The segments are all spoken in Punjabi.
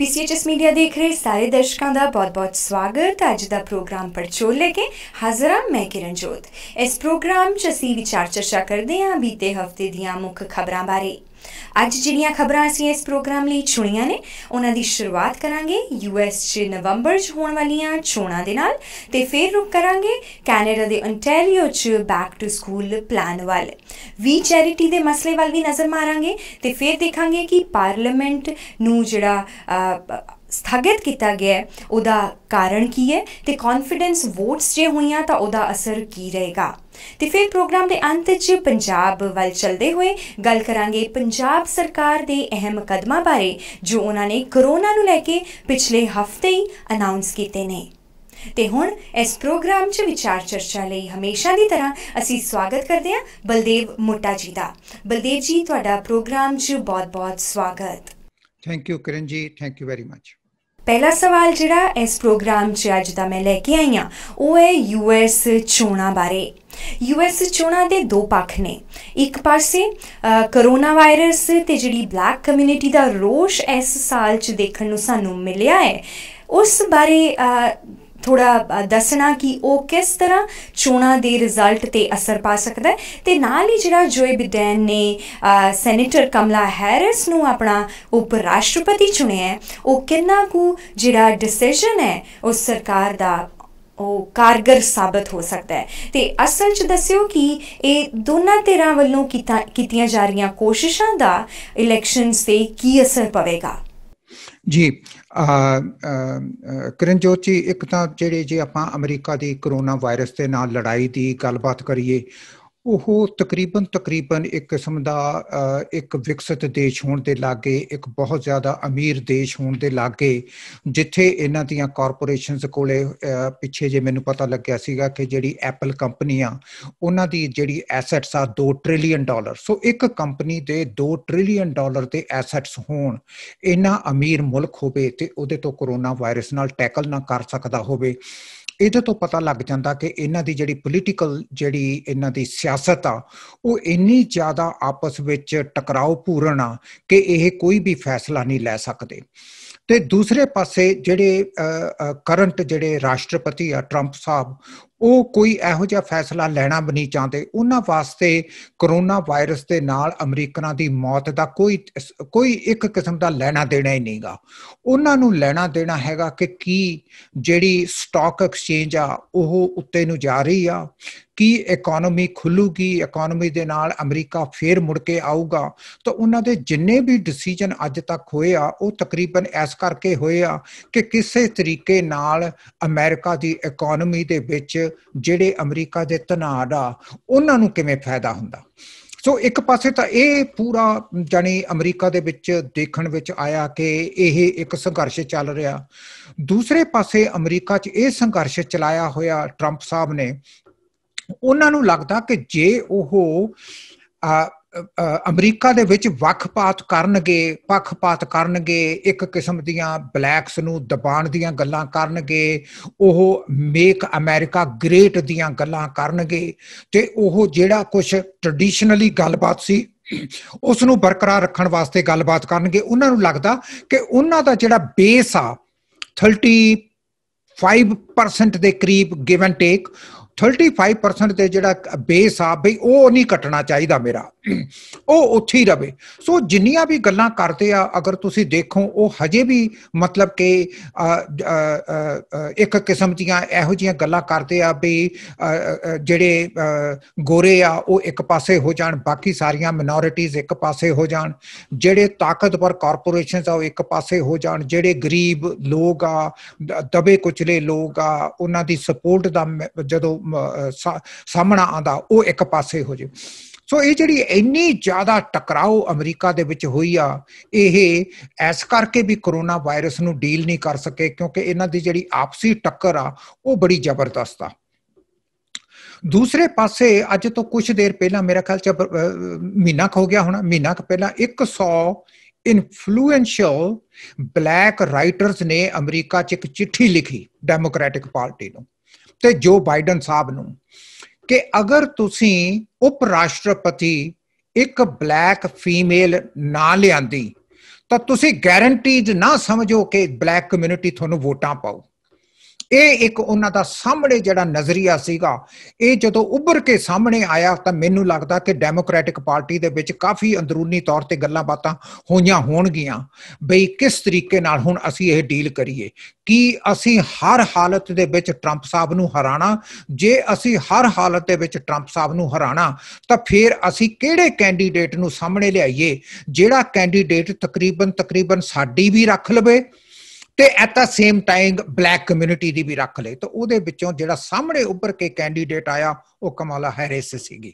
ਪੀਸੀਐਚਐਸ ਮੀਡੀਆ ਦੇਖ ਰਹੇ ਸਾਰੇ ਦਰਸ਼ਕਾਂ ਦਾ ਬਹੁਤ-ਬਹੁਤ ਸਵਾਗਤ ਅੱਜ ਦਾ ਪ੍ਰੋਗਰਾਮ ਪਰਚੋਲ ਲੈ ਕੇ ਹਾਜ਼ਰਾਂ ਹਾਂ ਮੈਂ ਕਿਰਨਜੋਤ ਇਸ ਪ੍ਰੋਗਰਾਮ 'ਚ ਅਸੀਂ ਵਿਚਾਰ ਚਰਚਾ ਕਰਦੇ ਹਾਂ ਬੀਤੇ ਹਫਤੇ ਦੀਆਂ ਮੁੱਖ ਖਬਰਾਂ ਬਾਰੇ ਅੱਜ ਜਿਹੜੀਆਂ ਖਬਰਾਂ ਅਸੀਂ ਇਸ ਪ੍ਰੋਗਰਾਮ ਲਈ ਚੁਣੀਆਂ ਨੇ ਉਹਨਾਂ ਦੀ ਸ਼ੁਰੂਆਤ ਕਰਾਂਗੇ ਯੂਐਸ 'ਚ ਨਵੰਬਰ 'ਚ ਹੋਣ ਵਾਲੀਆਂ ਚੋਣਾਂ ਦੇ ਨਾਲ ਤੇ ਫਿਰ ਰੁਕ ਕਰਾਂਗੇ ਕੈਨੇਡਾ ਦੇ ਅੰਟਾਰੀਓ 'ਚ ਬੈਕ ਟੂ ਸਕੂਲ ਪਲਾਨ ਵੱਲ ਵੀ ਚੈਰਿਟੀ ਦੇ ਮਸਲੇ ਵੱਲ ਵੀ ਨਜ਼ਰ ਮਾਰਾਂਗੇ ਤੇ ਫਿਰ ਦੇਖਾਂਗੇ ਕਿ ਪਾਰਲੀਮੈਂਟ ਨੂੰ ਜਿਹੜਾ ਸਥਗਿਤ ਕੀਤਾ ਗਿਆ ਉਹਦਾ ਕਾਰਨ ਕੀ ਹੈ ਤੇ ਕੌਨਫੀਡੈਂਸ ਵੋਟਸ ਜੇ ਹੋਈਆਂ ਤਾਂ ਉਹਦਾ ਅਸਰ ਕੀ ਰਹੇਗਾ ਤੇ ਫਿਰ ਪ੍ਰੋਗਰਾਮ ਦੇ ਅੰਤ 'ਚ ਪੰਜਾਬ ਵੱਲ ਚਲਦੇ ਹੋਏ ਗੱਲ ਕਰਾਂਗੇ ਪੰਜਾਬ ਸਰਕਾਰ ਦੇ ਅਹਿਮ ਕਦਮਾਂ ਬਾਰੇ ਜੋ ਉਹਨਾਂ ਨੇ ਕਰੋਨਾ ਨੂੰ ਲੈ ਕੇ ਪਿਛਲੇ ਹਫ਼ਤੇ ਹੀ ਅਨਾਉਂਸ ਕੀਤੇ ਨੇ ਤੇ ਹੁਣ ਇਸ ਪ੍ਰੋਗਰਾਮ 'ਚ ਵਿਚਾਰ ਚਰਚਾ ਲਈ ਹਮੇਸ਼ਾ ਦੀ ਤਰ੍ਹਾਂ ਅਸੀਂ ਸਵਾਗਤ ਕਰਦੇ ਹਾਂ ਬਲਦੇਵ ਮੋਟਾ ਜੀ ਦਾ ਬਲਦੇਵ ਜੀ ਤੁਹਾਡਾ ਪ੍ਰੋਗਰਾਮ 'ਚ ਬਹੁਤ-ਬਹੁਤ ਸਵਾਗਤ ਥੈਂਕ ਯੂ ਕਿਰਨ ਜੀ ਥੈਂਕ ਯੂ ਵੈਰੀ ਮੱਚ ਪਹਿਲਾ ਸਵਾਲ ਜਿਹੜਾ ਇਸ ਪ੍ਰੋਗਰਾਮ 'ਚ ਅੱਜ ਦਾ ਮੈਂ ਲੈ ਕੇ ਆਈ ਆ ਉਹ ਹੈ ਯੂਐਸ ਚੋਣਾਂ ਬਾਰੇ ਯੂਐਸ ਚੋਣਾਂ ਦੇ ਦੋ ਪੱਖ ਨੇ ਇੱਕ ਪਾਸੇ ਕਰੋਨਾ ਵਾਇਰਸ ਤੇ ਜਿਹੜੀ ਬਲੈਕ ਕਮਿਊਨਿਟੀ ਦਾ ਰੋਸ਼ ਇਸ ਸਾਲ 'ਚ ਦੇਖਣ ਨੂੰ ਸਾਨੂੰ ਮਿਲਿਆ ਹੈ ਉਸ ਬਾਰੇ ਥੋੜਾ ਦੱਸਣਾ ਕਿ ਉਹ ਕਿਸ ਤਰ੍ਹਾਂ ਚੋਣਾਂ ਦੇ ਰਿਜ਼ਲਟ ਤੇ ਅਸਰ ਪਾ ਸਕਦਾ ਹੈ ਤੇ ਨਾਲ ਹੀ ਜਿਹੜਾ ਜੋਏ ਬਿਡੈਨ ਨੇ ਸੈਨੇਟਰ ਕਮਲਾ ਹੈਰਿਸ ਨੂੰ ਆਪਣਾ ਉਪ ਰਾਸ਼ਟਰਪਤੀ ਚੁਣਿਆ ਹੈ ਉਹ ਕਿੰਨਾ ਕੁ ਜਿਹੜਾ ਡਿਸੀਜਨ ਹੈ ਉਸ ਸਰਕਾਰ ਦਾ ਉਹ ਕਾਰਗਰ ਸਾਬਤ ਹੋ ਸਕਦਾ ਹੈ ਤੇ ਅਸਲ 'ਚ ਦੱਸਿਓ ਕਿ ਇਹ ਦੋਨਾਂ ਧਿਰਾਂ ਵੱਲੋਂ ਕੀਤੀਆਂ ਜਾ ਰਹੀਆਂ ਕੋਸ਼ਿਸ਼ਾਂ ਦਾ ਇਲੈਕਸ਼ਨਸ ਤੇ ਕੀ ਅਸਰ ਪਵੇਗਾ ਜੀ ਕਿਰਨਜੋਤ ਜੀ ਇੱਕ ਤਾਂ ਜਿਹੜੇ ਜੇ ਆਪਾਂ ਅਮਰੀਕਾ ਦੀ ਕਰੋਨਾ ਵਾਇਰਸ ਦੇ ਨਾਲ ਲੜਾਈ ਦੀ ਗੱਲਬਾਤ ਕਰੀਏ ਉਹ ਤਕਰੀਬਨ ਤਕਰੀਬਨ ਇੱਕ ਕਿਸਮ ਦਾ ਇੱਕ ਵਿਕਸਿਤ ਦੇਸ਼ ਹੋਣ ਦੇ ਲਾਗੇ ਇੱਕ ਬਹੁਤ ਜ਼ਿਆਦਾ ਅਮੀਰ ਦੇਸ਼ ਹੋਣ ਦੇ ਲਾਗੇ ਜਿੱਥੇ ਇਹਨਾਂ ਦੀਆਂ ਕਾਰਪੋਰੇਸ਼ਨਸ ਕੋਲੇ ਪਿੱਛੇ ਜੇ ਮੈਨੂੰ ਪਤਾ ਲੱਗਿਆ ਸੀਗਾ ਕਿ ਜਿਹੜੀ ਐਪਲ ਕੰਪਨੀ ਆ ਉਹਨਾਂ ਦੀ ਜਿਹੜੀ ਐਸੈਟਸ ਆ 2 ਟ੍ਰਿਲੀਅਨ ਡਾਲਰ ਸੋ ਇੱਕ ਕੰਪਨੀ ਦੇ 2 ਟ੍ਰਿਲੀਅਨ ਡਾਲਰ ਦੇ ਐਸੈਟਸ ਹੋਣ ਇਹਨਾਂ ਅਮੀਰ ਮੁਲਕ ਹੋਵੇ ਤੇ ਉਹਦੇ ਤੋਂ ਕਰੋਨਾ ਵਾਇਰਸ ਨਾਲ ਟੈਕਲ ਨਾ ਕਰ ਸਕਦਾ ਹੋਵੇ ਇਹਦੇ ਤੋਂ ਪਤਾ ਲੱਗ ਜਾਂਦਾ ਕਿ ਇਹਨਾਂ ਦੀ ਜਿਹੜੀ ਪੋਲੀਟੀਕਲ ਜਿਹੜੀ ਇਹਨਾਂ ਦੀ ਸਿਆਸਤ ਆ ਉਹ ਇੰਨੀ ਜ਼ਿਆਦਾ ਆਪਸ ਵਿੱਚ ਟਕਰਾਓ ਪੂਰਨ ਆ ਕਿ ਇਹ ਕੋਈ ਵੀ ਫੈਸਲਾ ਨਹੀਂ ਲੈ ਸਕਦੇ ਤੇ ਦੂਸਰੇ ਪਾਸੇ ਜਿਹੜੇ ਕਰੰਟ ਜਿਹੜੇ ਰਾਸ਼ਟਰਪਤੀ ਆ 트럼ਪ ਸਾਹਿਬ ਉਹ ਕੋਈ ਇਹੋ ਜਿਹਾ ਫੈਸਲਾ ਲੈਣਾ ਬਣੀ ਚਾਹਤੇ ਉਹਨਾਂ ਵਾਸਤੇ ਕਰੋਨਾ ਵਾਇਰਸ ਦੇ ਨਾਲ ਅਮਰੀਕਨਾਂ ਦੀ ਮੌਤ ਦਾ ਕੋਈ ਕੋਈ ਇੱਕ ਕਿਸਮ ਦਾ ਲੈਣਾ ਦੇਣਾ ਹੀ ਨਹੀਂਗਾ ਉਹਨਾਂ ਨੂੰ ਲੈਣਾ ਦੇਣਾ ਹੈਗਾ ਕਿ ਕੀ ਜਿਹੜੀ ਸਟਾਕ ਐਕਸਚੇਂਜ ਆ ਉਹ ਉੱਤੇ ਨੂੰ ਜਾ ਰਹੀ ਆ ਕੀ ਇਕਨੋਮੀ ਖੁੱਲੂਗੀ ਇਕਨੋਮੀ ਦੇ ਨਾਲ ਅਮਰੀਕਾ ਫੇਰ ਮੁੜ ਕੇ ਆਊਗਾ ਤਾਂ ਉਹਨਾਂ ਦੇ ਜਿੰਨੇ ਵੀ ਡਿਸੀਜਨ ਅੱਜ ਤੱਕ ਹੋਏ ਆ ਉਹ ਤਕਰੀਬਨ ਐਸ ਕਰਕੇ ਹੋਏ ਆ ਕਿ ਕਿਸੇ ਤਰੀਕੇ ਨਾਲ ਅਮਰੀਕਾ ਦੀ ਇਕਨੋਮੀ ਦੇ ਵਿੱਚ ਜਿਹੜੇ ਅਮਰੀਕਾ ਦੇ ਤਣਾਅ ਦਾ ਉਹਨਾਂ ਨੂੰ ਕਿਵੇਂ ਫਾਇਦਾ ਹੁੰਦਾ ਸੋ ਇੱਕ ਪਾਸੇ ਤਾਂ ਇਹ ਪੂਰਾ ਜਾਨੀ ਅਮਰੀਕਾ ਦੇ ਵਿੱਚ ਦੇਖਣ ਵਿੱਚ ਆਇਆ ਕਿ ਇਹ ਇੱਕ ਸੰਘਰਸ਼ ਚੱਲ ਰਿਹਾ ਦੂਸਰੇ ਪਾਸੇ ਅਮਰੀਕਾ 'ਚ ਇਹ ਸੰਘਰਸ਼ ਚਲਾਇਆ ਹੋਇਆ ਟਰੰਪ ਸਾਹਿਬ ਨੇ ਉਹਨਾਂ ਨੂੰ ਲੱਗਦਾ ਕਿ ਜੇ ਉਹ ਅਮਰੀਕਾ ਦੇ ਵਿੱਚ ਵੱਖਪਾਤ ਕਰਨਗੇ ਪੱਖਪਾਤ ਕਰਨਗੇ ਇੱਕ ਕਿਸਮ ਦੀਆਂ ਬਲੈਕਸ ਨੂੰ ਦਬਾਣ ਦੀਆਂ ਗੱਲਾਂ ਕਰਨਗੇ ਉਹ ਮੇਕ ਅਮਰੀਕਾ ਗ੍ਰੇਟ ਦੀਆਂ ਗੱਲਾਂ ਕਰਨਗੇ ਤੇ ਉਹ ਜਿਹੜਾ ਕੁਝ ਟ੍ਰੈਡੀਸ਼ਨਲੀ ਗੱਲਬਾਤ ਸੀ ਉਸ ਨੂੰ ਬਰਕਰਾਰ ਰੱਖਣ ਵਾਸਤੇ ਗੱਲਬਾਤ ਕਰਨਗੇ ਉਹਨਾਂ ਨੂੰ ਲੱਗਦਾ ਕਿ ਉਹਨਾਂ ਦਾ ਜਿਹੜਾ ਬੇਸ ਆ 35% ਦੇ ਕਰੀਬ ਗਿਵਨ ਟੇਕ 35% ਤੇ ਜਿਹੜਾ ਬੇਸ ਆ ਬਈ ਉਹ ਨਹੀਂ ਕੱਟਣਾ ਚਾਹੀਦਾ ਮੇਰਾ ਉਹ ਉੱਥੇ ਹੀ ਰਵੇ ਸੋ ਜਿੰਨੀਆਂ ਵੀ ਗੱਲਾਂ ਕਰਦੇ ਆ ਅਗਰ ਤੁਸੀਂ ਦੇਖੋ ਉਹ ਹਜੇ ਵੀ ਮਤਲਬ ਕਿ ਇੱਕ ਕਿਸਮ ਦੀਆਂ ਇਹੋ ਜਿਹੀਆਂ ਗੱਲਾਂ ਕਰਦੇ ਆ ਬਈ ਜਿਹੜੇ ਗੋਰੇ ਆ ਉਹ ਇੱਕ ਪਾਸੇ ਹੋ ਜਾਣ ਬਾਕੀ ਸਾਰੀਆਂ ਮਿਨੋਰਿਟੀਜ਼ ਇੱਕ ਪਾਸੇ ਹੋ ਜਾਣ ਜਿਹੜੇ ਤਾਕਤਵਰ ਕਾਰਪੋਰੇਸ਼ਨਸ ਆ ਉਹ ਇੱਕ ਪਾਸੇ ਹੋ ਜਾਣ ਜਿਹੜੇ ਗਰੀਬ ਲੋਕ ਆ ਦਬੇ ਕੁਚਲੇ ਲੋਕ ਆ ਉਹਨਾਂ ਦੀ ਸਪੋਰਟ ਦਾ ਜਦੋਂ ਸਾਹਮਣਾ ਆਂਦਾ ਉਹ ਇੱਕ ਪਾਸੇ ਹੋ ਜੇ ਸੋ ਇਹ ਜਿਹੜੀ ਇੰਨੀ ਜ਼ਿਆਦਾ ਟਕਰਾਓ ਅਮਰੀਕਾ ਦੇ ਵਿੱਚ ਹੋਈ ਆ ਇਹ ਐਸ ਕਰਕੇ ਵੀ ਕਰੋਨਾ ਵਾਇਰਸ ਨੂੰ ਡੀਲ ਨਹੀਂ ਕਰ ਸਕੇ ਕਿਉਂਕਿ ਇਹਨਾਂ ਦੀ ਜਿਹੜੀ ਆਪਸੀ ਟੱਕਰ ਆ ਉਹ ਬੜੀ ਜ਼ਬਰਦਸਤ ਆ ਦੂਸਰੇ ਪਾਸੇ ਅੱਜ ਤੋਂ ਕੁਝ ਦੇਰ ਪਹਿਲਾਂ ਮੇਰਾ ਖਿਆਲ ਚ ਮਹੀਨਾ ਖੋ ਗਿਆ ਹੋਣਾ ਮਹੀਨਾ ਕ ਪਹਿਲਾਂ 100 ਇਨਫਲੂਐਂਸ਼ੀਅਲ ਬਲੈਕ ਰਾਈਟਰਸ ਨੇ ਅਮਰੀਕਾ 'ਚ ਇੱਕ ਚਿੱਠੀ ਲਿਖੀ ਡੈਮੋਕ੍ਰੈਟਿਕ ਪਾਰਟੀ ਨੂੰ ਤੇ ਜੋ ਬਾਈਡਨ ਸਾਹਿਬ ਨੂੰ ਕਿ ਅਗਰ ਤੁਸੀਂ ਉਪ ਰਾਸ਼ਟਰਪਤੀ ਇੱਕ ਬਲੈਕ ਫੀਮੇਲ ਨਾ ਲਿਆਂਦੀ ਤਾਂ ਤੁਸੀਂ ਗਾਰੰਟੀਜ਼ ਨਾ ਸਮਝੋ ਕਿ ਬਲੈਕ ਕਮਿਊਨਿਟੀ ਤੁਹਾਨੂੰ ਵੋਟਾਂ ਪਾਉ ਇਹ ਇੱਕ ਉਹਨਾਂ ਦਾ ਸਾਹਮਣੇ ਜਿਹੜਾ ਨਜ਼ਰੀਆ ਸੀਗਾ ਇਹ ਜਦੋਂ ਉੱਭਰ ਕੇ ਸਾਹਮਣੇ ਆਇਆ ਤਾਂ ਮੈਨੂੰ ਲੱਗਦਾ ਕਿ ਡੈਮੋਕ੍ਰੈਟਿਕ ਪਾਰਟੀ ਦੇ ਵਿੱਚ ਕਾਫੀ ਅੰਦਰੂਨੀ ਤੌਰ ਤੇ ਗੱਲਾਂ ਬਾਤਾਂ ਹੋਈਆਂ ਹੋਣਗੀਆਂ ਬਈ ਕਿਸ ਤਰੀਕੇ ਨਾਲ ਹੁਣ ਅਸੀਂ ਇਹ ਡੀਲ ਕਰੀਏ ਕਿ ਅਸੀਂ ਹਰ ਹਾਲਤ ਦੇ ਵਿੱਚ ਟਰੰਪ ਸਾਹਿਬ ਨੂੰ ਹਰਾਣਾ ਜੇ ਅਸੀਂ ਹਰ ਹਾਲਤ ਦੇ ਵਿੱਚ ਟਰੰਪ ਸਾਹਿਬ ਨੂੰ ਹਰਾਣਾ ਤਾਂ ਫਿਰ ਅਸੀਂ ਕਿਹੜੇ ਕੈਂਡੀਡੇਟ ਨੂੰ ਸਾਹਮਣੇ ਲਿਆਈਏ ਜਿਹੜਾ ਕੈਂਡੀਡੇਟ ਤਕਰੀਬਨ ਤਕਰੀਬਨ ਸਾਡੀ ਵੀ ਰੱਖ ਲਵੇ ਤੇ at the same time black community ਦੀ ਵੀ ਰੱਖ ਲਈ ਤਾਂ ਉਹਦੇ ਵਿੱਚੋਂ ਜਿਹੜਾ ਸਾਹਮਣੇ ਉੱਪਰ ਕੇ ਕੈਂਡੀਡੇਟ ਆਇਆ ਉਹ ਕਮਾਲਾ ਹੈਰਿਸ ਸੀਗੀ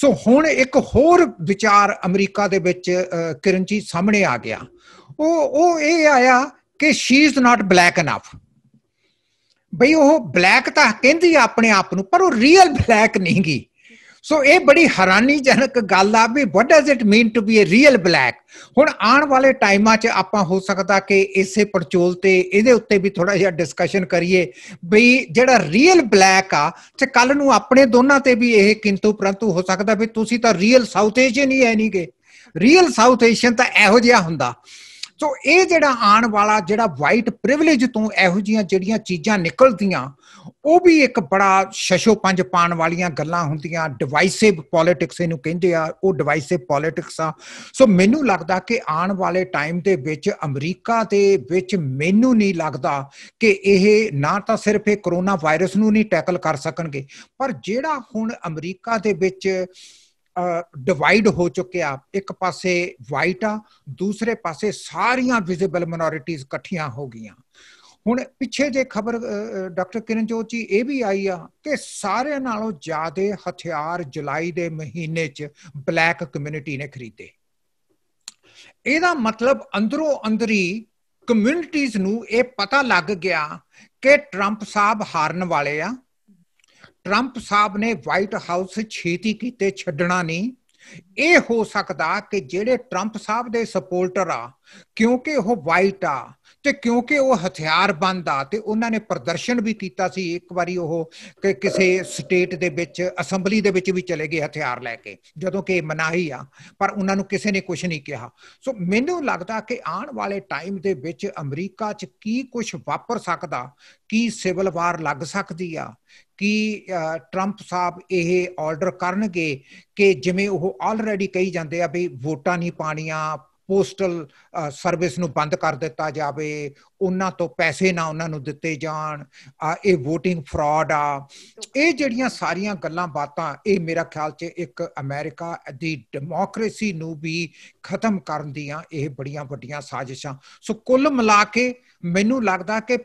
ਸੋ ਹੁਣ ਇੱਕ ਹੋਰ ਵਿਚਾਰ ਅਮਰੀਕਾ ਦੇ ਵਿੱਚ ਕਿਰਨਜੀ ਸਾਹਮਣੇ ਆ ਗਿਆ ਉਹ ਉਹ ਇਹ ਆਇਆ ਕਿ she is not black enough ਬਈ ਉਹ ਬਲੈਕ ਤਾਂ ਕਹਿੰਦੀ ਆਪਣੇ ਆਪ ਨੂੰ ਪਰ ਉਹ ਰੀਅਲ ਬਲੈਕ ਨਹੀਂਗੀ ਸੋ ਇਹ ਬੜੀ ਹੈਰਾਨੀਜਨਕ ਗੱਲ ਆ ਵੀ what does it mean to be a real black ਹੁਣ ਆਉਣ ਵਾਲੇ ਟਾਈਮਾਂ 'ਚ ਆਪਾਂ ਹੋ ਸਕਦਾ ਕਿ ਇਸੇ ਪਰਚੋਲ ਤੇ ਇਹਦੇ ਉੱਤੇ ਵੀ ਥੋੜਾ ਜਿਹਾ ਡਿਸਕਸ਼ਨ ਕਰੀਏ ਵੀ ਜਿਹੜਾ ਰੀਅਲ ਬਲੈਕ ਆ ਤੇ ਕੱਲ ਨੂੰ ਆਪਣੇ ਦੋਨਾਂ ਤੇ ਵੀ ਇਹ ਕਿੰਤੂ ਪਰੰਤੂ ਹੋ ਸਕਦਾ ਵੀ ਤੁਸੀਂ ਤਾਂ ਰੀਅਲ ਸਾਊਥ ਏਸ਼ੀਅਨ ਹੀ ਐ ਨਹੀਂਗੇ ਰੀਅਲ ਸਾਊਥ ਏਸ਼ੀਅਨ ਤਾਂ ਇਹੋ ਜਿਹਾ ਹੁੰਦਾ ਸੋ ਇਹ ਜਿਹੜਾ ਆਉਣ ਵਾਲਾ ਜਿਹੜਾ ਵਾਈਟ ਪ੍ਰਿਵਿਲੇਜ ਤੋਂ ਇਹੋ ਜੀਆਂ ਜਿਹੜੀਆਂ ਚੀਜ਼ਾਂ ਨਿਕਲਦੀਆਂ ਉਹ ਵੀ ਇੱਕ ਬੜਾ ਸ਼ਸ਼ੋ ਪੰਜ ਪਾਣ ਵਾਲੀਆਂ ਗੱਲਾਂ ਹੁੰਦੀਆਂ ਡਿਵਾਈਸਿਵ ਪੋਲਿਟਿਕਸ ਇਹਨੂੰ ਕਹਿੰਦੇ ਆ ਉਹ ਡਿਵਾਈਸਿਵ ਪੋਲਿਟਿਕਸ ਆ ਸੋ ਮੈਨੂੰ ਲੱਗਦਾ ਕਿ ਆਉਣ ਵਾਲੇ ਟਾਈਮ ਦੇ ਵਿੱਚ ਅਮਰੀਕਾ ਦੇ ਵਿੱਚ ਮੈਨੂੰ ਨਹੀਂ ਲੱਗਦਾ ਕਿ ਇਹ ਨਾ ਤਾਂ ਸਿਰਫ ਇਹ ਕਰੋਨਾ ਵਾਇਰਸ ਨੂੰ ਨਹੀਂ ਟੈਕਲ ਕਰ ਸਕਣਗੇ ਪਰ ਜਿਹੜਾ ਹੁਣ ਅਮਰੀਕਾ ਦੇ ਵਿੱਚ ਡਿਵਾਈਡ ਹੋ ਚੁੱਕਿਆ ਇੱਕ ਪਾਸੇ ਵਾਈਟ ਆ ਦੂਸਰੇ ਪਾਸੇ ਸਾਰੀਆਂ ਵਿਜ਼ੀਬਲ ਮਿਨੋਰਿਟੀਆਂ ਇਕੱਠੀਆਂ ਹੋ ਗਈਆਂ ਹੁਣ ਪਿੱਛੇ ਜੇ ਖਬਰ ਡਾਕਟਰ ਕਿਰਨਜੋਤ ਜੀ ਇਹ ਵੀ ਆਈ ਆ ਕਿ ਸਾਰਿਆਂ ਨਾਲੋਂ ਜ਼ਿਆਦਾ ਹਥਿਆਰ ਜੁਲਾਈ ਦੇ ਮਹੀਨੇ 'ਚ ਬਲੈਕ ਕਮਿਊਨਿਟੀ ਨੇ ਖਰੀਦੇ ਇਹਦਾ ਮਤਲਬ ਅੰਦਰੋਂ ਅੰਦਰੀ ਕਮਿਊਨਿਟੀਆਂ ਨੂੰ ਇਹ ਪਤਾ ਲੱਗ ਗਿਆ ਕਿ ਟਰੰਪ ਸਾਹਿਬ ਹਾਰਨ ਵਾਲੇ ਆ ਟਰੰਪ ਸਾਹਿਬ ਨੇ ਵਾਈਟ ਹਾਊਸ ਛੇਤੀ ਕੀਤੇ ਛੱਡਣਾ ਨਹੀਂ ਇਹ ਹੋ ਸਕਦਾ ਕਿ ਜਿਹੜੇ ਟਰੰਪ ਸਾਹਿਬ ਦੇ ਸਪੋਰਟਰ ਆ ਕਿਉਂਕਿ ਉਹ ਵਾਈਟ ਆ ਤੇ ਕਿਉਂਕਿ ਉਹ ਹਥਿਆਰਬੰਦ ਆ ਤੇ ਉਹਨਾਂ ਨੇ ਪ੍ਰਦਰਸ਼ਨ ਵੀ ਕੀਤਾ ਸੀ ਇੱਕ ਵਾਰੀ ਉਹ ਕਿ ਕਿਸੇ ਸਟੇਟ ਦੇ ਵਿੱਚ ਅਸੈਂਬਲੀ ਦੇ ਵਿੱਚ ਵੀ ਚਲੇ ਗਏ ਹਥਿਆਰ ਲੈ ਕੇ ਜਦੋਂ ਕਿ ਮਨਾਹੀ ਆ ਪਰ ਉਹਨਾਂ ਨੂੰ ਕਿਸੇ ਨੇ ਕੁਝ ਨਹੀਂ ਕਿਹਾ ਸੋ ਮੈਨੂੰ ਲੱਗਦਾ ਕਿ ਆਉਣ ਵਾਲੇ ਟਾਈਮ ਦੇ ਵਿੱਚ ਅਮਰੀਕਾ 'ਚ ਕੀ ਕੁਝ ਵਾਪਰ ਸਕਦਾ ਕੀ ਸਿਵਲ ਵਾਰ ਲੱਗ ਸਕਦੀ ਆ ਕਿ ਟਰੰਪ ਸਾਹਿਬ ਇਹ ਆਰਡਰ ਕਰਨਗੇ ਕਿ ਜਿਵੇਂ ਉਹ ਆਲਰੇਡੀ ਕਹੀ ਜਾਂਦੇ ਆ ਵੀ ਵੋਟਾਂ ਨਹੀਂ ਪਾਣੀਆਂ ਪੋਸਟਲ ਸਰਵਿਸ ਨੂੰ ਬੰਦ ਕਰ ਦਿੱਤਾ ਜਾਵੇ ਉਹਨਾਂ ਤੋਂ ਪੈਸੇ ਨਾ ਉਹਨਾਂ ਨੂੰ ਦਿੱਤੇ ਜਾਣ ਆ ਇਹ VOTING FRAUD ਆ ਇਹ ਜਿਹੜੀਆਂ ਸਾਰੀਆਂ ਗੱਲਾਂ ਬਾਤਾਂ ਇਹ ਮੇਰਾ ਖਿਆਲ 'ਚ ਇੱਕ ਅਮਰੀਕਾ ਦੀ ਡੈਮੋਕ੍ਰੇਸੀ ਨੂੰ ਵੀ ਖਤਮ ਕਰਨ ਦੀਆਂ ਇਹ ਬੜੀਆਂ ਵੱਡੀਆਂ ਸਾਜ਼ਿਸ਼ਾਂ ਸੋ ਕੁੱਲ ਮਿਲਾ ਕੇ ਮੈਨੂੰ ਲੱਗਦਾ ਕਿ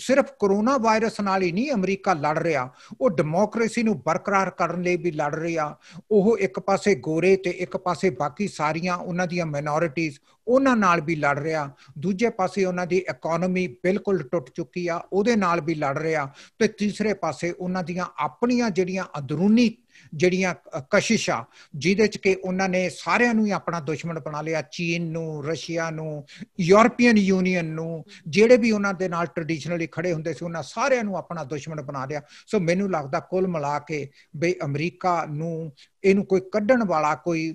ਸਿਰਫ ਕਰੋਨਾ ਵਾਇਰਸ ਨਾਲ ਹੀ ਨਹੀਂ ਅਮਰੀਕਾ ਲੜ ਰਿਹਾ ਉਹ ਡੈਮੋਕ੍ਰੇਸੀ ਨੂੰ ਬਰਕਰਾਰ ਕਰਨ ਲਈ ਵੀ ਲੜ ਰਿਹਾ ਉਹ ਇੱਕ ਪਾਸੇ ਗੋਰੇ ਤੇ ਇੱਕ ਪਾਸੇ ਬਾਕੀ ਸਾਰੀਆਂ ਉਹਨਾਂ ਦੀਆਂ ਮਿਨੋਰਿਟੀਆਂ ਉਹਨਾਂ ਨਾਲ ਵੀ ਲੜ ਰਿਹਾ ਦੂਜੇ ਪਾਸੇ ਉਹਨਾਂ ਦੀ ਇਕਨੋਮੀ ਬਿਲਕੁਲ ਟੁੱਟ ਚੁੱਕੀ ਆ ਉਹਦੇ ਨਾਲ ਵੀ ਲੜ ਰਿਹਾ ਤੇ ਤੀਸਰੇ ਪਾਸੇ ਉਹਨਾਂ ਦੀਆਂ ਆਪਣੀਆਂ ਜਿਹੜੀਆਂ ਅੰਦਰੂਨੀ ਜਿਹੜੀਆਂ ਕਸ਼ਿਸ਼ਾਂ ਜਿਹਦੇ ਚ ਕਿ ਉਹਨਾਂ ਨੇ ਸਾਰਿਆਂ ਨੂੰ ਹੀ ਆਪਣਾ ਦੁਸ਼ਮਣ ਬਣਾ ਲਿਆ ਚੀਨ ਨੂੰ ਰਸ਼ੀਆ ਨੂੰ ਯੂਰਪੀਅਨ ਯੂਨੀਅਨ ਨੂੰ ਜਿਹੜੇ ਵੀ ਉਹਨਾਂ ਦੇ ਨਾਲ ਟ੍ਰੈਡੀਸ਼ਨਲੀ ਖੜੇ ਹੁੰਦੇ ਸੀ ਉਹਨਾਂ ਸਾਰਿਆਂ ਨੂੰ ਆਪਣਾ ਦੁਸ਼ਮਣ ਬਣਾ ਲਿਆ ਸੋ ਮੈਨੂੰ ਲੱਗਦਾ ਕੁੱਲ ਮਿਲਾ ਕੇ ਬਈ ਅਮਰੀਕਾ ਨੂੰ ਇਹਨੂੰ ਕੋਈ ਕੱਢਣ ਵਾਲਾ ਕੋਈ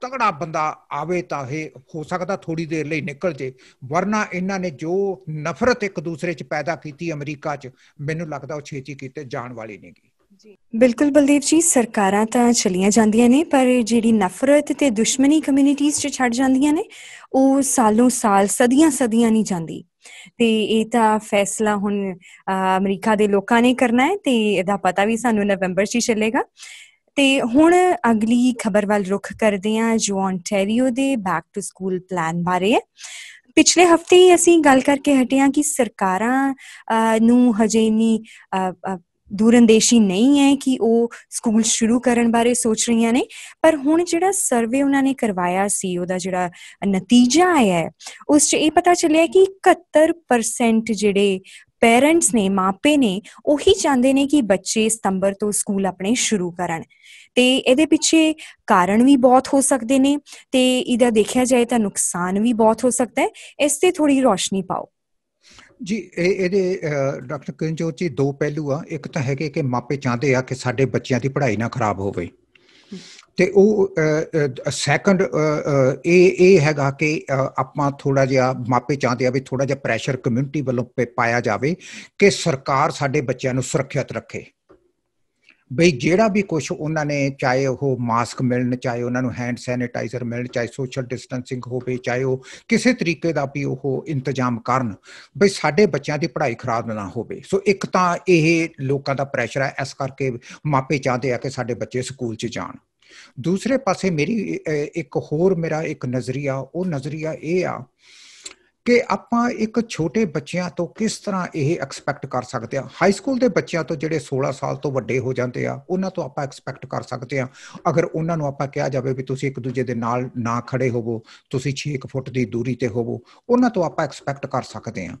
ਤਗੜਾ ਬੰਦਾ ਆਵੇ ਤਾਂ ਇਹ ਹੋ ਸਕਦਾ ਥੋੜੀ ਦੇਰ ਲਈ ਨਿਕਲ ਜੇ ਵਰਨਾ ਇਹਨਾਂ ਨੇ ਜੋ ਨਫ਼ਰਤ ਇੱਕ ਦੂਸਰੇ 'ਚ ਪੈਦਾ ਕੀਤੀ ਅਮਰੀਕਾ 'ਚ ਮੈਨੂੰ ਲੱਗਦਾ ਉਹ ਛੇਤੀ ਕੀਤੇ ਜਾਣ ਵਾਲੀ ਨਹੀਂਗੀ ਜੀ ਬਿਲਕੁਲ ਬਲਦੀਪ ਜੀ ਸਰਕਾਰਾਂ ਤਾਂ ਚਲੀਆਂ ਜਾਂਦੀਆਂ ਨੇ ਪਰ ਜਿਹੜੀ ਨਫ਼ਰਤ ਤੇ ਦੁਸ਼ਮਣੀ ਕਮਿਊਨਿਟੀਆਂ 'ਚ ਛੱਡ ਜਾਂਦੀਆਂ ਨੇ ਉਹ ਸਾਲੋਂ ਸਾਲ ਸਦੀਆਂ ਸਦੀਆਂ ਨਹੀਂ ਜਾਂਦੀ ਤੇ ਇਹ ਤਾਂ ਫੈਸਲਾ ਹੁਣ ਅਮਰੀਕਾ ਦੇ ਲੋਕਾਂ ਨੇ ਕਰਨਾ ਹੈ ਤੇ ਇਹਦਾ ਪਤਾ ਵੀ ਸਾਨੂੰ ਨਵੰਬਰ 'ਚ ਹੀ ਚੱਲੇਗਾ ਤੇ ਹੁਣ ਅਗਲੀ ਖਬਰ ਵੱਲ ਰੁਖ ਕਰਦੇ ਹਾਂ ਜੋ ਆਨਟਾਰੀਓ ਦੇ ਬੈਕ ਟੂ ਸਕੂਲ ਪਲਾਨ ਬਾਰੇ ਹੈ ਪਿਛਲੇ ਹਫਤੇ ਹੀ ਅਸੀਂ ਗੱਲ ਕਰਕੇ ਹਟੇ ਹਾਂ ਕਿ ਸਰਕਾਰਾਂ ਨੂੰ ਹਜੇ ਨਹੀਂ ਦੂਰੰਦੇਸ਼ੀ ਨਹੀਂ ਹੈ ਕਿ ਉਹ ਸਕੂਲ ਸ਼ੁਰੂ ਕਰਨ ਬਾਰੇ ਸੋਚ ਰਹੀਆਂ ਨੇ ਪਰ ਹੁਣ ਜਿਹੜਾ ਸਰਵੇ ਉਹਨਾਂ ਨੇ ਕਰਵਾਇਆ ਸੀ ਉਹਦਾ ਜਿਹੜਾ ਨਤੀਜਾ ਆਇਆ ਉਸ 'ਚ ਇਹ ਪਤਾ ਚੱਲਿਆ ਕਿ 71% ਜਿਹੜੇ ਪੇਰੈਂਟਸ ਨੇ ਮਾਪੇ ਨੇ ਉਹੀ ਚਾਹੁੰਦੇ ਨੇ ਕਿ ਬੱਚੇ ਸਤੰਬਰ ਤੋਂ ਸਕੂਲ ਆਪਣੇ ਸ਼ੁਰੂ ਕਰਨ ਤੇ ਇਹਦੇ ਪਿੱਛੇ ਕਾਰਨ ਵੀ ਬਹੁਤ ਹੋ ਸਕਦੇ ਨੇ ਤੇ ਇਹਦਾ ਦੇਖਿਆ ਜਾਏ ਤਾਂ ਨੁਕਸਾਨ ਵੀ ਬਹੁਤ ਹੋ ਸਕਦਾ ਹੈ ਇਸ ਤੇ ਥੋੜੀ ਰੋਸ਼ਨੀ ਪਾਓ ਜੀ ਇਹ ਇਹਦੇ ਡਾਕਟਰ ਕਿੰਜੋਚੀ ਦੋ ਪਹਿਲੂ ਆ ਇੱਕ ਤਾਂ ਹੈਗੇ ਕਿ ਮਾਪੇ ਚਾਹਦੇ ਆ ਕਿ ਸਾਡੇ ਬੱਚਿਆਂ ਦੀ ਪੜ੍ਹਾਈ ਨਾ ਖਰਾਬ ਹੋਵੇ ਤੇ ਉਹ ਸੈਕੰਡ ਇਹ ਇਹ ਹੈਗਾ ਕਿ ਆਪਾਂ ਥੋੜਾ ਜਿਹਾ ਮਾਪੇ ਚਾਹਦੇ ਆ ਵੀ ਥੋੜਾ ਜਿਹਾ ਪ੍ਰੈਸ਼ਰ ਕਮਿਊਨਿਟੀ ਵੱਲੋਂ ਪਾਇਆ ਜਾਵੇ ਕਿ ਸਰਕਾਰ ਸਾਡੇ ਬੱਚਿਆਂ ਨੂੰ ਸੁਰੱਖਿਅਤ ਰੱਖੇ ਬਈ ਜਿਹੜਾ ਵੀ ਕੁਝ ਉਹਨਾਂ ਨੇ ਚਾਹੇ ਉਹ ਮਾਸਕ ਮਿਲਣ ਚਾਹੇ ਉਹਨਾਂ ਨੂੰ ਹੈਂਡ ਸੈਨੀਟਾਈਜ਼ਰ ਮਿਲਣ ਚਾਹੇ ਸੋਸ਼ਲ ਡਿਸਟੈਂਸਿੰਗ ਹੋਵੇ ਚਾਹੇ ਉਹ ਕਿਸੇ ਤਰੀਕੇ ਦਾ ਵੀ ਉਹ ਇੰਤਜ਼ਾਮ ਕਰਨ ਬਈ ਸਾਡੇ ਬੱਚਿਆਂ ਦੀ ਪੜ੍ਹਾਈ ਖਰਾਬ ਨਾ ਹੋਵੇ ਸੋ ਇੱਕ ਤਾਂ ਇਹ ਲੋਕਾਂ ਦਾ ਪ੍ਰੈਸ਼ਰ ਹੈ ਇਸ ਕਰਕੇ ਮਾਪੇ ਚਾਹਦੇ ਆ ਕਿ ਸਾਡੇ ਬੱਚੇ ਸਕੂਲ 'ਚ ਜਾਣ ਦੂਸਰੇ ਪਾਸੇ ਮੇਰੀ ਇੱਕ ਹੋਰ ਮੇਰਾ ਇੱਕ ਨਜ਼ਰੀਆ ਉਹ ਨਜ਼ਰੀਆ ਇਹ ਆ ਕਿ ਆਪਾਂ ਇੱਕ ਛੋਟੇ ਬੱਚਿਆਂ ਤੋਂ ਕਿਸ ਤਰ੍ਹਾਂ ਇਹ ਐਕਸਪੈਕਟ ਕਰ ਸਕਦੇ ਆ ਹਾਈ ਸਕੂਲ ਦੇ ਬੱਚਿਆਂ ਤੋਂ ਜਿਹੜੇ 16 ਸਾਲ ਤੋਂ ਵੱਡੇ ਹੋ ਜਾਂਦੇ ਆ ਉਹਨਾਂ ਤੋਂ ਆਪਾਂ ਐਕਸਪੈਕਟ ਕਰ ਸਕਦੇ ਆ ਅਗਰ ਉਹਨਾਂ ਨੂੰ ਆਪਾਂ ਕਿਹਾ ਜਾਵੇ ਵੀ ਤੁਸੀਂ ਇੱਕ ਦੂਜੇ ਦੇ ਨਾਲ ਨਾ ਖੜੇ ਹੋਵੋ ਤੁਸੀਂ 6 ਫੁੱਟ ਦੀ ਦੂਰੀ ਤੇ ਹੋਵੋ ਉਹਨਾਂ ਤੋਂ ਆਪਾਂ ਐਕਸਪੈਕਟ ਕਰ ਸਕਦੇ ਆ